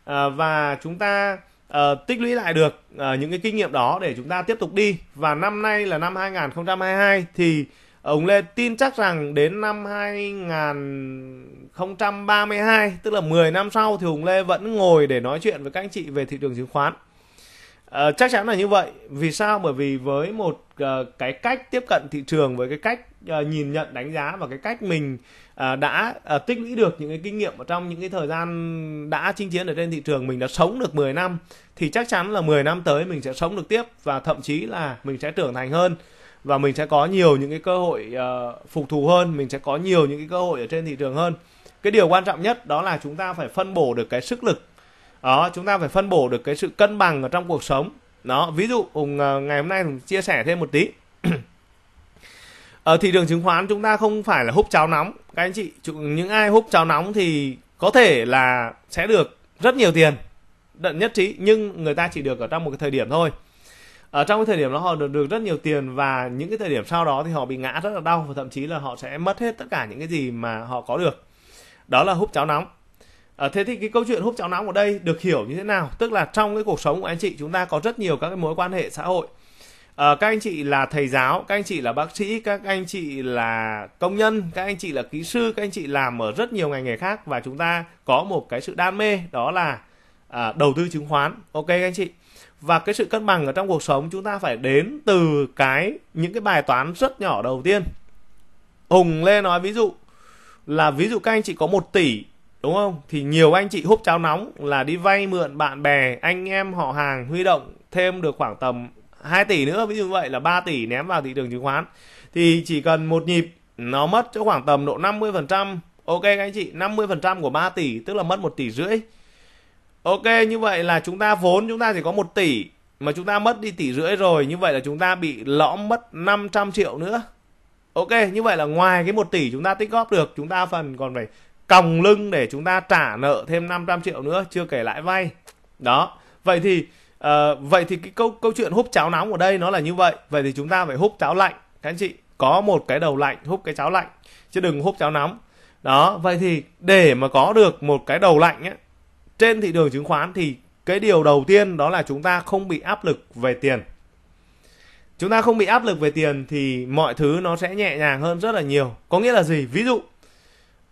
à, và chúng ta à, tích lũy lại được à, những cái kinh nghiệm đó để chúng ta tiếp tục đi và năm nay là năm 2022 thì ông Lê tin chắc rằng đến năm 2032 tức là 10 năm sau thì Hùng Lê vẫn ngồi để nói chuyện với các anh chị về thị trường chứng khoán À, chắc chắn là như vậy. Vì sao? Bởi vì với một uh, cái cách tiếp cận thị trường với cái cách uh, nhìn nhận đánh giá và cái cách mình uh, đã uh, tích lũy được những cái kinh nghiệm ở trong những cái thời gian đã chinh chiến ở trên thị trường mình đã sống được 10 năm thì chắc chắn là 10 năm tới mình sẽ sống được tiếp và thậm chí là mình sẽ trưởng thành hơn và mình sẽ có nhiều những cái cơ hội uh, phục thù hơn, mình sẽ có nhiều những cái cơ hội ở trên thị trường hơn. Cái điều quan trọng nhất đó là chúng ta phải phân bổ được cái sức lực đó chúng ta phải phân bổ được cái sự cân bằng ở trong cuộc sống đó ví dụ cùng ờ, ngày hôm nay hùng chia sẻ thêm một tí ở thị trường chứng khoán chúng ta không phải là húp cháo nóng các anh chị những ai húp cháo nóng thì có thể là sẽ được rất nhiều tiền đận nhất trí nhưng người ta chỉ được ở trong một cái thời điểm thôi ở trong cái thời điểm đó họ được, được rất nhiều tiền và những cái thời điểm sau đó thì họ bị ngã rất là đau và thậm chí là họ sẽ mất hết tất cả những cái gì mà họ có được đó là húp cháo nóng À, thế thì cái câu chuyện hút cháo nóng ở đây được hiểu như thế nào? Tức là trong cái cuộc sống của anh chị chúng ta có rất nhiều các cái mối quan hệ xã hội. À, các anh chị là thầy giáo, các anh chị là bác sĩ, các anh chị là công nhân, các anh chị là kỹ sư, các anh chị làm ở rất nhiều ngành nghề khác và chúng ta có một cái sự đam mê đó là à, đầu tư chứng khoán. Ok các anh chị. Và cái sự cân bằng ở trong cuộc sống chúng ta phải đến từ cái những cái bài toán rất nhỏ đầu tiên. Hùng Lê nói ví dụ là ví dụ các anh chị có 1 tỷ đúng không thì nhiều anh chị húp cháo nóng là đi vay mượn bạn bè anh em họ hàng huy động thêm được khoảng tầm 2 tỷ nữa ví dụ vậy là 3 tỷ ném vào thị trường chứng khoán thì chỉ cần một nhịp nó mất cho khoảng tầm độ 50 phần trăm ok các anh chị 50 phần trăm của 3 tỷ tức là mất 1 tỷ rưỡi ok như vậy là chúng ta vốn chúng ta chỉ có 1 tỷ mà chúng ta mất đi tỷ rưỡi rồi như vậy là chúng ta bị lõm mất 500 triệu nữa ok như vậy là ngoài cái 1 tỷ chúng ta tích góp được chúng ta phần còn phải còng lưng để chúng ta trả nợ thêm 500 triệu nữa chưa kể lãi vay đó vậy thì uh, vậy thì cái câu câu chuyện húp cháo nóng ở đây nó là như vậy vậy thì chúng ta phải húp cháo lạnh các anh chị có một cái đầu lạnh húp cái cháo lạnh chứ đừng húp cháo nóng đó vậy thì để mà có được một cái đầu lạnh ấy, trên thị trường chứng khoán thì cái điều đầu tiên đó là chúng ta không bị áp lực về tiền chúng ta không bị áp lực về tiền thì mọi thứ nó sẽ nhẹ nhàng hơn rất là nhiều có nghĩa là gì ví dụ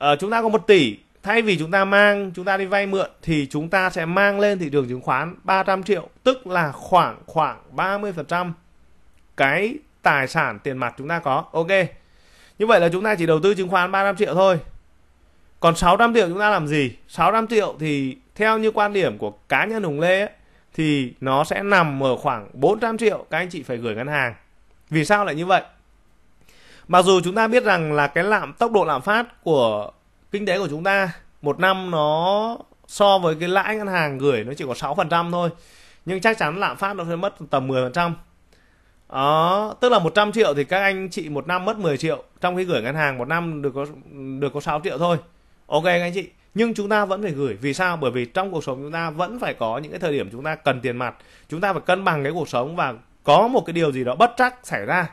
Ờ, chúng ta có 1 tỷ thay vì chúng ta mang chúng ta đi vay mượn thì chúng ta sẽ mang lên thị trường chứng khoán 300 triệu tức là khoảng khoảng 30% cái tài sản tiền mặt chúng ta có ok như vậy là chúng ta chỉ đầu tư chứng khoán 300 triệu thôi còn 600 triệu chúng ta làm gì 600 triệu thì theo như quan điểm của cá nhân Hùng Lê ấy, thì nó sẽ nằm ở khoảng 400 triệu các anh chị phải gửi ngân hàng vì sao lại như vậy mặc dù chúng ta biết rằng là cái lạm tốc độ lạm phát của kinh tế của chúng ta một năm nó so với cái lãi ngân hàng gửi nó chỉ có 6% thôi nhưng chắc chắn lạm phát nó sẽ mất tầm 10% đó tức là 100 triệu thì các anh chị một năm mất 10 triệu trong khi gửi ngân hàng một năm được có được có 6 triệu thôi ok các anh chị nhưng chúng ta vẫn phải gửi vì sao bởi vì trong cuộc sống chúng ta vẫn phải có những cái thời điểm chúng ta cần tiền mặt chúng ta phải cân bằng cái cuộc sống và có một cái điều gì đó bất trắc xảy ra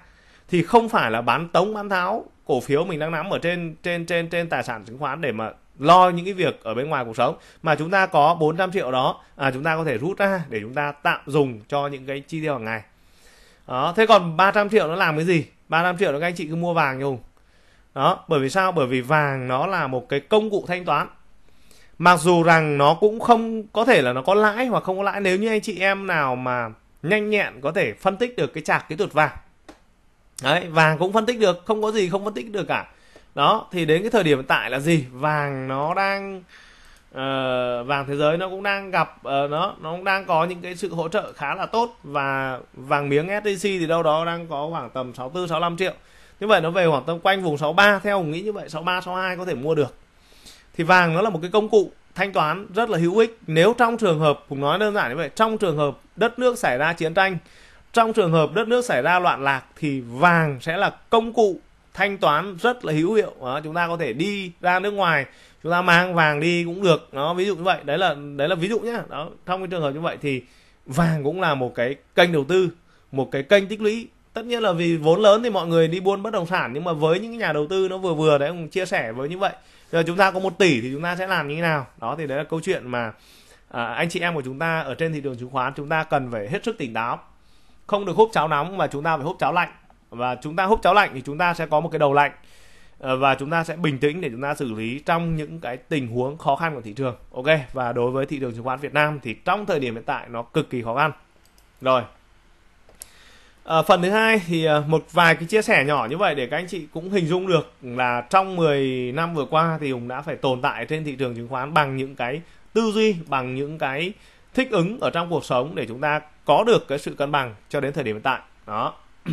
thì không phải là bán tống bán tháo cổ phiếu mình đang nắm ở trên trên trên trên tài sản chứng khoán để mà lo những cái việc ở bên ngoài cuộc sống mà chúng ta có 400 triệu đó à, chúng ta có thể rút ra để chúng ta tạm dùng cho những cái chi tiêu hàng ngày đó thế còn 300 triệu nó làm cái gì 300 triệu nó các anh chị cứ mua vàng nhung đó bởi vì sao bởi vì vàng nó là một cái công cụ thanh toán mặc dù rằng nó cũng không có thể là nó có lãi hoặc không có lãi nếu như anh chị em nào mà nhanh nhẹn có thể phân tích được cái chạc kỹ thuật vàng đấy vàng cũng phân tích được không có gì không phân tích được cả đó thì đến cái thời điểm hiện tại là gì vàng nó đang uh, vàng thế giới nó cũng đang gặp uh, nó nó cũng đang có những cái sự hỗ trợ khá là tốt và vàng miếng SJC thì đâu đó đang có khoảng tầm 64 65 triệu như vậy nó về khoảng tầm quanh vùng 63 theo hùng nghĩ như vậy 63 62 có thể mua được thì vàng nó là một cái công cụ thanh toán rất là hữu ích nếu trong trường hợp cũng nói đơn giản như vậy trong trường hợp đất nước xảy ra chiến tranh trong trường hợp đất nước xảy ra loạn lạc thì vàng sẽ là công cụ thanh toán rất là hữu hiệu đó, chúng ta có thể đi ra nước ngoài chúng ta mang vàng đi cũng được nó ví dụ như vậy đấy là đấy là ví dụ nhá đó trong cái trường hợp như vậy thì vàng cũng là một cái kênh đầu tư một cái kênh tích lũy tất nhiên là vì vốn lớn thì mọi người đi buôn bất động sản nhưng mà với những nhà đầu tư nó vừa vừa đấy cũng chia sẻ với như vậy giờ chúng ta có một tỷ thì chúng ta sẽ làm như thế nào đó thì đấy là câu chuyện mà à, anh chị em của chúng ta ở trên thị trường chứng khoán chúng ta cần phải hết sức tỉnh táo không được húp cháo nóng mà chúng ta phải húp cháo lạnh và chúng ta húp cháo lạnh thì chúng ta sẽ có một cái đầu lạnh ờ, và chúng ta sẽ bình tĩnh để chúng ta xử lý trong những cái tình huống khó khăn của thị trường ok và đối với thị trường chứng khoán Việt Nam thì trong thời điểm hiện tại nó cực kỳ khó khăn rồi à, phần thứ hai thì ờ, một vài cái chia sẻ nhỏ như vậy để các anh chị cũng hình dung được là trong 10 năm vừa qua thì Hùng đã phải tồn tại trên thị trường chứng khoán bằng những cái tư duy bằng những cái thích ứng ở trong cuộc sống để chúng ta có được cái sự cân bằng cho đến thời điểm hiện tại đó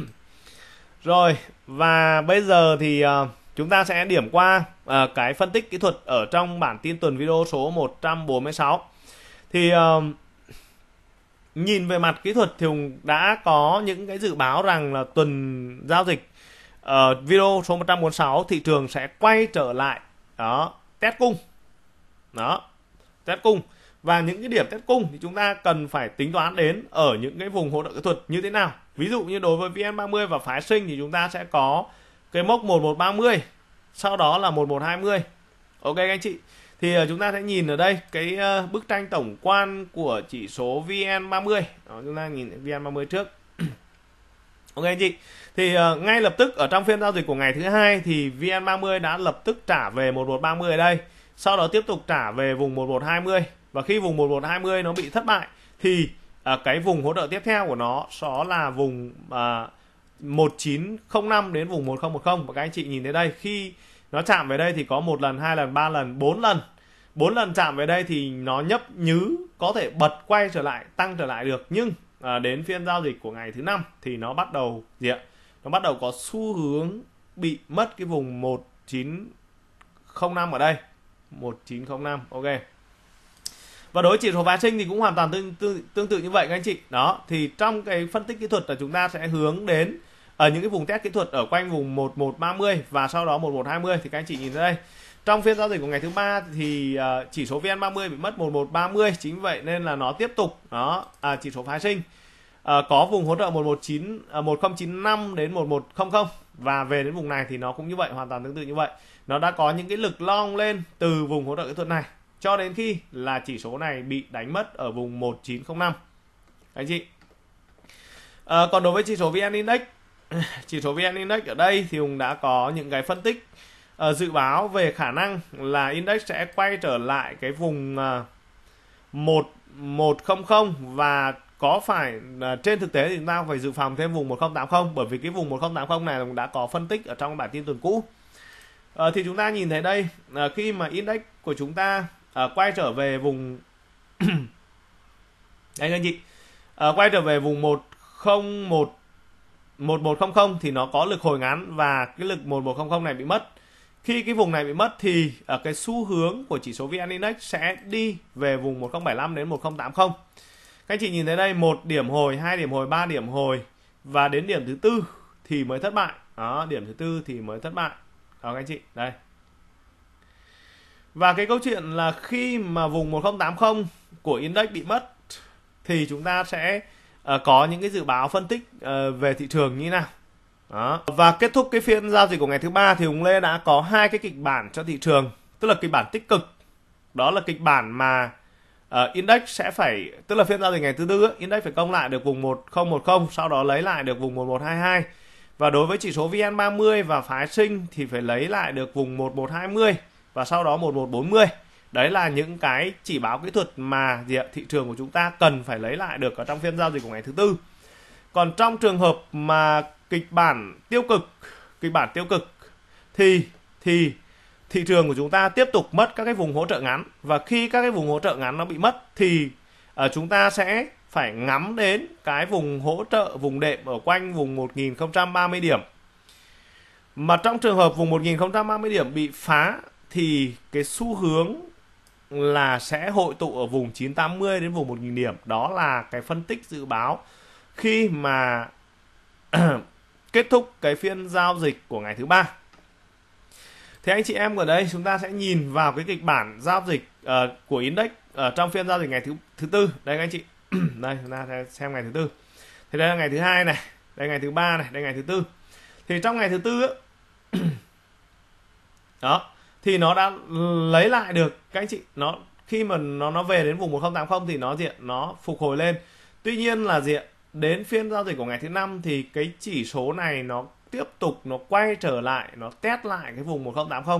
rồi và bây giờ thì ờ, chúng ta sẽ điểm qua ờ, cái phân tích kỹ thuật ở trong bản tin tuần video số 146 thì ờ, nhìn về mặt kỹ thuật thì đã có những cái dự báo rằng là tuần giao dịch ở video số 146 thị trường sẽ quay trở lại đó test cung đó test cung và những cái điểm test cung thì chúng ta cần phải tính toán đến ở những cái vùng hỗ trợ kỹ thuật như thế nào ví dụ như đối với VN30 và phái sinh thì chúng ta sẽ có cái mốc 1130 sau đó là 1120 ok các anh chị thì ờ, chúng ta sẽ nhìn ở đây cái ờ, bức tranh tổng quan của chỉ số VN30 đó, chúng ta nhìn VN30 trước ok anh chị thì ờ, ngay lập tức ở trong phiên giao dịch của ngày thứ hai thì VN30 đã lập tức trả về 1130 ở đây sau đó tiếp tục trả về vùng 1120 và khi vùng 1120 nó bị thất bại thì à, cái vùng hỗ trợ tiếp theo của nó đó là vùng à, 1905 đến vùng 1010 và các anh chị nhìn thấy đây khi nó chạm về đây thì có một lần hai lần ba lần bốn lần bốn lần chạm về đây thì nó nhấp nhứ có thể bật quay trở lại tăng trở lại được nhưng à, đến phiên giao dịch của ngày thứ năm thì nó bắt đầu gì ạ nó bắt đầu có xu hướng bị mất cái vùng 1905 ở đây 1905 ok và đối với chỉ số phái sinh thì cũng hoàn toàn tương, tương tương tự như vậy các anh chị đó thì trong cái phân tích kỹ thuật là chúng ta sẽ hướng đến ở ờ, những cái vùng test kỹ thuật ở quanh vùng 1130 và sau đó 1120 thì các anh chị nhìn ra đây trong phiên giao dịch của ngày thứ ba thì uh, chỉ số VN30 bị mất 1130 chính vậy nên là nó tiếp tục đó à, chỉ số phái sinh uh, có vùng hỗ trợ 119 uh, 1095 đến 1100 và về đến vùng này thì nó cũng như vậy hoàn toàn tương tự như vậy nó đã có những cái lực long lên từ vùng hỗ trợ kỹ thuật này cho đến khi là chỉ số này bị đánh mất ở vùng 1905 anh chị à, còn đối với chỉ số VN Index chỉ số VN Index ở đây thì Hùng đã có những cái phân tích uh, dự báo về khả năng là index sẽ quay trở lại cái vùng uh, 1 100 và có phải uh, trên thực tế thì chúng ta phải dự phòng thêm vùng 1080 bởi vì cái vùng 1080 này cũng đã có phân tích ở trong bản tin tuần cũ. Uh, thì chúng ta nhìn thấy đây uh, khi mà index của chúng ta à, quay trở về vùng anh anh chị à, ờ, quay trở về vùng một một một một không không thì nó có lực hồi ngắn và cái lực một một không không này bị mất khi cái vùng này bị mất thì ở ờ, cái xu hướng của chỉ số VN Index sẽ đi về vùng 1075 đến 1080 các anh chị nhìn thấy đây một điểm hồi hai điểm hồi ba điểm hồi và đến điểm thứ tư thì mới thất bại đó điểm thứ tư thì mới thất bại đó các anh chị đây và cái câu chuyện là khi mà vùng 1080 của index bị mất thì chúng ta sẽ uh, có những cái dự báo phân tích uh, về thị trường như thế nào. Đó. Và kết thúc cái phiên giao dịch của ngày thứ ba thì ông Lê đã có hai cái kịch bản cho thị trường, tức là kịch bản tích cực. Đó là kịch bản mà uh, index sẽ phải tức là phiên giao dịch ngày thứ tư index phải công lại được vùng 1010 sau đó lấy lại được vùng 1122 và đối với chỉ số VN30 và phái sinh thì phải lấy lại được vùng 1120 và sau đó 1140 đấy là những cái chỉ báo kỹ thuật mà thị trường của chúng ta cần phải lấy lại được ở trong phiên giao dịch của ngày thứ tư còn trong trường hợp mà kịch bản tiêu cực kịch bản tiêu cực thì thì thị trường của chúng ta tiếp tục mất các cái vùng hỗ trợ ngắn và khi các cái vùng hỗ trợ ngắn nó bị mất thì uh, chúng ta sẽ phải ngắm đến cái vùng hỗ trợ vùng đệm ở quanh vùng 1030 điểm mà trong trường hợp vùng 1030 điểm bị phá thì cái xu hướng là sẽ hội tụ ở vùng 980 đến vùng 1000 điểm đó là cái phân tích dự báo khi mà kết thúc cái phiên giao dịch của ngày thứ ba thì anh chị em ở đây chúng ta sẽ nhìn vào cái kịch bản giao dịch uh, của index uh, trong phiên giao dịch ngày thứ thứ tư đây anh chị đây chúng ta sẽ xem ngày thứ tư thì đây là ngày thứ hai này đây ngày thứ ba này đây ngày thứ tư thì trong ngày thứ tư đó thì nó đã lấy lại được các anh chị nó khi mà nó nó về đến vùng 1080 thì nó diện nó phục hồi lên tuy nhiên là diện đến phiên giao dịch của ngày thứ năm thì cái chỉ số này nó tiếp tục nó quay trở lại nó test lại cái vùng 1080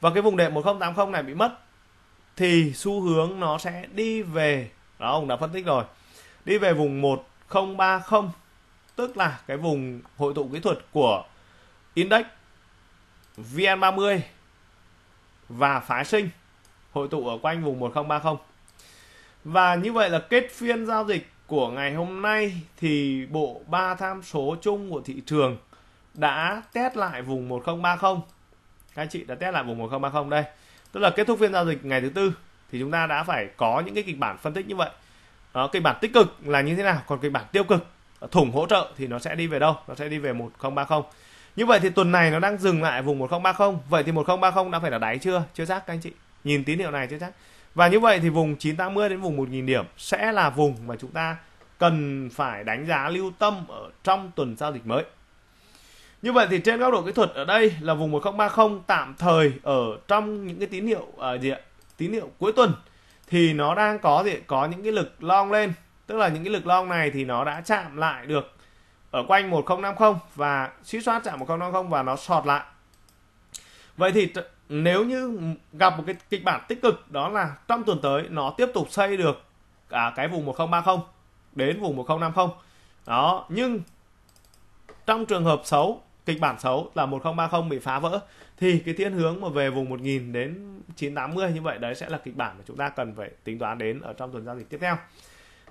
và cái vùng đệm 1080 này bị mất thì xu hướng nó sẽ đi về đó ông đã phân tích rồi đi về vùng 1030 tức là cái vùng hội tụ kỹ thuật của index VN30 và phá sinh hội tụ ở quanh vùng 1030 và như vậy là kết phiên giao dịch của ngày hôm nay thì bộ ba tham số chung của thị trường đã test lại vùng 1030 các anh chị đã test lại vùng 1030 đây tức là kết thúc phiên giao dịch ngày thứ tư thì chúng ta đã phải có những cái kịch bản phân tích như vậy đó, kịch bản tích cực là như thế nào còn kịch bản tiêu cực thủng hỗ trợ thì nó sẽ đi về đâu nó sẽ đi về 1030 như vậy thì tuần này nó đang dừng lại vùng 1030 vậy thì 1030 đã phải là đáy chưa chưa chắc các anh chị nhìn tín hiệu này chưa chắc và như vậy thì vùng 980 đến vùng 1000 điểm sẽ là vùng mà chúng ta cần phải đánh giá lưu tâm ở trong tuần giao dịch mới như vậy thì trên góc độ kỹ thuật ở đây là vùng 1030 tạm thời ở trong những cái tín hiệu ở à, gì Tín hiệu cuối tuần thì nó đang có gì có những cái lực long lên, tức là những cái lực long này thì nó đã chạm lại được ở quanh 1050 và suy soát chạm 1050 và nó sọt lại vậy thì nếu như gặp một cái kịch bản tích cực đó là trong tuần tới nó tiếp tục xây được cả à, cái vùng 1030 đến vùng 1050 đó nhưng trong trường hợp xấu kịch bản xấu là 1030 bị phá vỡ thì cái thiên hướng mà về vùng 1000 đến 980 như vậy đấy sẽ là kịch bản mà chúng ta cần phải tính toán đến ở trong tuần giao dịch tiếp theo.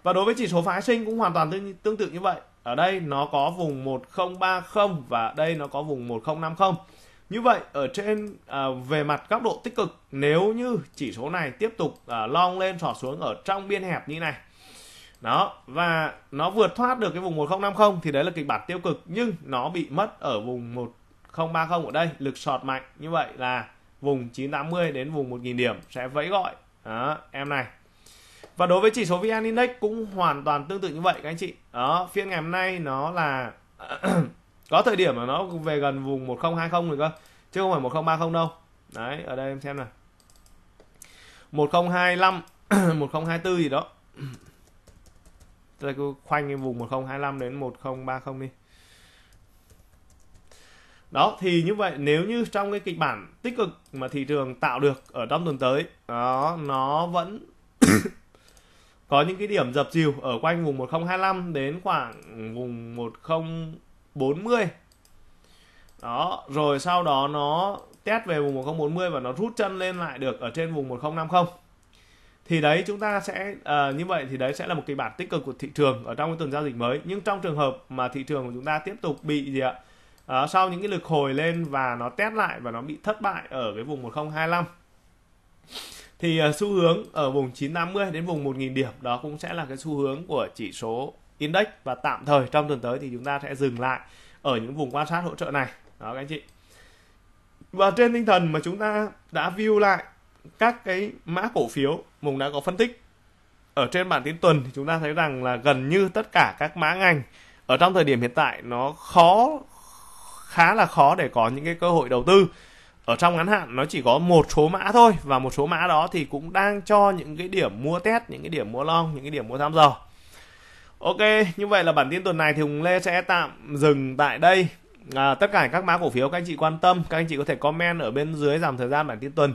Và đối với chỉ số phái sinh cũng hoàn toàn tương tự như vậy ở đây nó có vùng 1030 và đây nó có vùng 1050 như vậy ở trên à, về mặt góc độ tích cực nếu như chỉ số này tiếp tục à, long lên sỏ xuống ở trong biên hẹp như này đó và nó vượt thoát được cái vùng 1050 thì đấy là kịch bản tiêu cực nhưng nó bị mất ở vùng 1030 ở đây lực sọt mạnh như vậy là vùng 980 đến vùng 1000 điểm sẽ vẫy gọi đó, em này và đối với chỉ số vn index cũng hoàn toàn tương tự như vậy các anh chị đó phiên ngày hôm nay nó là có thời điểm mà nó về gần vùng 1020 rồi cơ chứ không phải 1030 đâu đấy ở đây em xem này 1025 1024 gì đó tôi cứ khoanh cái vùng 1025 đến 1030 đi đó thì như vậy nếu như trong cái kịch bản tích cực mà thị trường tạo được ở trong tuần tới đó nó vẫn có những cái điểm dập dìu ở quanh vùng 1025 đến khoảng vùng 1040 đó rồi sau đó nó test về vùng 1040 và nó rút chân lên lại được ở trên vùng 1050 thì đấy chúng ta sẽ à, như vậy thì đấy sẽ là một kịch bản tích cực của thị trường ở trong cái tuần giao dịch mới nhưng trong trường hợp mà thị trường của chúng ta tiếp tục bị gì ạ à, sau những cái lực hồi lên và nó test lại và nó bị thất bại ở cái vùng 1025 thì à, xu hướng ở vùng 950 đến vùng 1000 điểm đó cũng sẽ là cái xu hướng của chỉ số index và tạm thời trong tuần tới thì chúng ta sẽ dừng lại ở những vùng quan sát hỗ trợ này đó các anh chị và trên tinh thần mà chúng ta đã view lại các cái mã cổ phiếu mùng đã có phân tích ở trên bản tin tuần thì chúng ta thấy rằng là gần như tất cả các mã ngành ở trong thời điểm hiện tại nó khó khá là khó để có những cái cơ hội đầu tư ở trong ngắn hạn nó chỉ có một số mã thôi và một số mã đó thì cũng đang cho những cái điểm mua test những cái điểm mua long những cái điểm mua tham dò ok như vậy là bản tin tuần này thì hùng lê sẽ tạm dừng tại đây à, tất cả các mã cổ phiếu các anh chị quan tâm các anh chị có thể comment ở bên dưới dòng thời gian bản tin tuần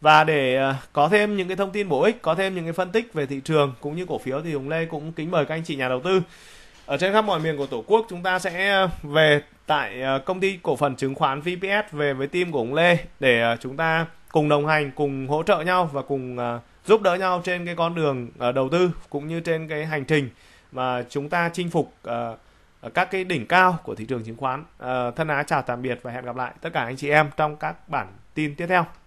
và để à, có thêm những cái thông tin bổ ích có thêm những cái phân tích về thị trường cũng như cổ phiếu thì hùng lê cũng kính mời các anh chị nhà đầu tư ở trên khắp mọi miền của tổ quốc chúng ta sẽ ờ, về tại ờ, công ty cổ phần chứng khoán VPS về với team của ông Lê để ờ, chúng ta cùng đồng hành cùng hỗ trợ nhau và cùng giúp đỡ nhau trên cái con đường đầu tư cũng như trên cái hành trình mà chúng ta chinh phục các cái đỉnh cao của thị trường chứng khoán thân ái chào tạm biệt và hẹn gặp lại tất cả anh chị em trong các bản tin tiếp theo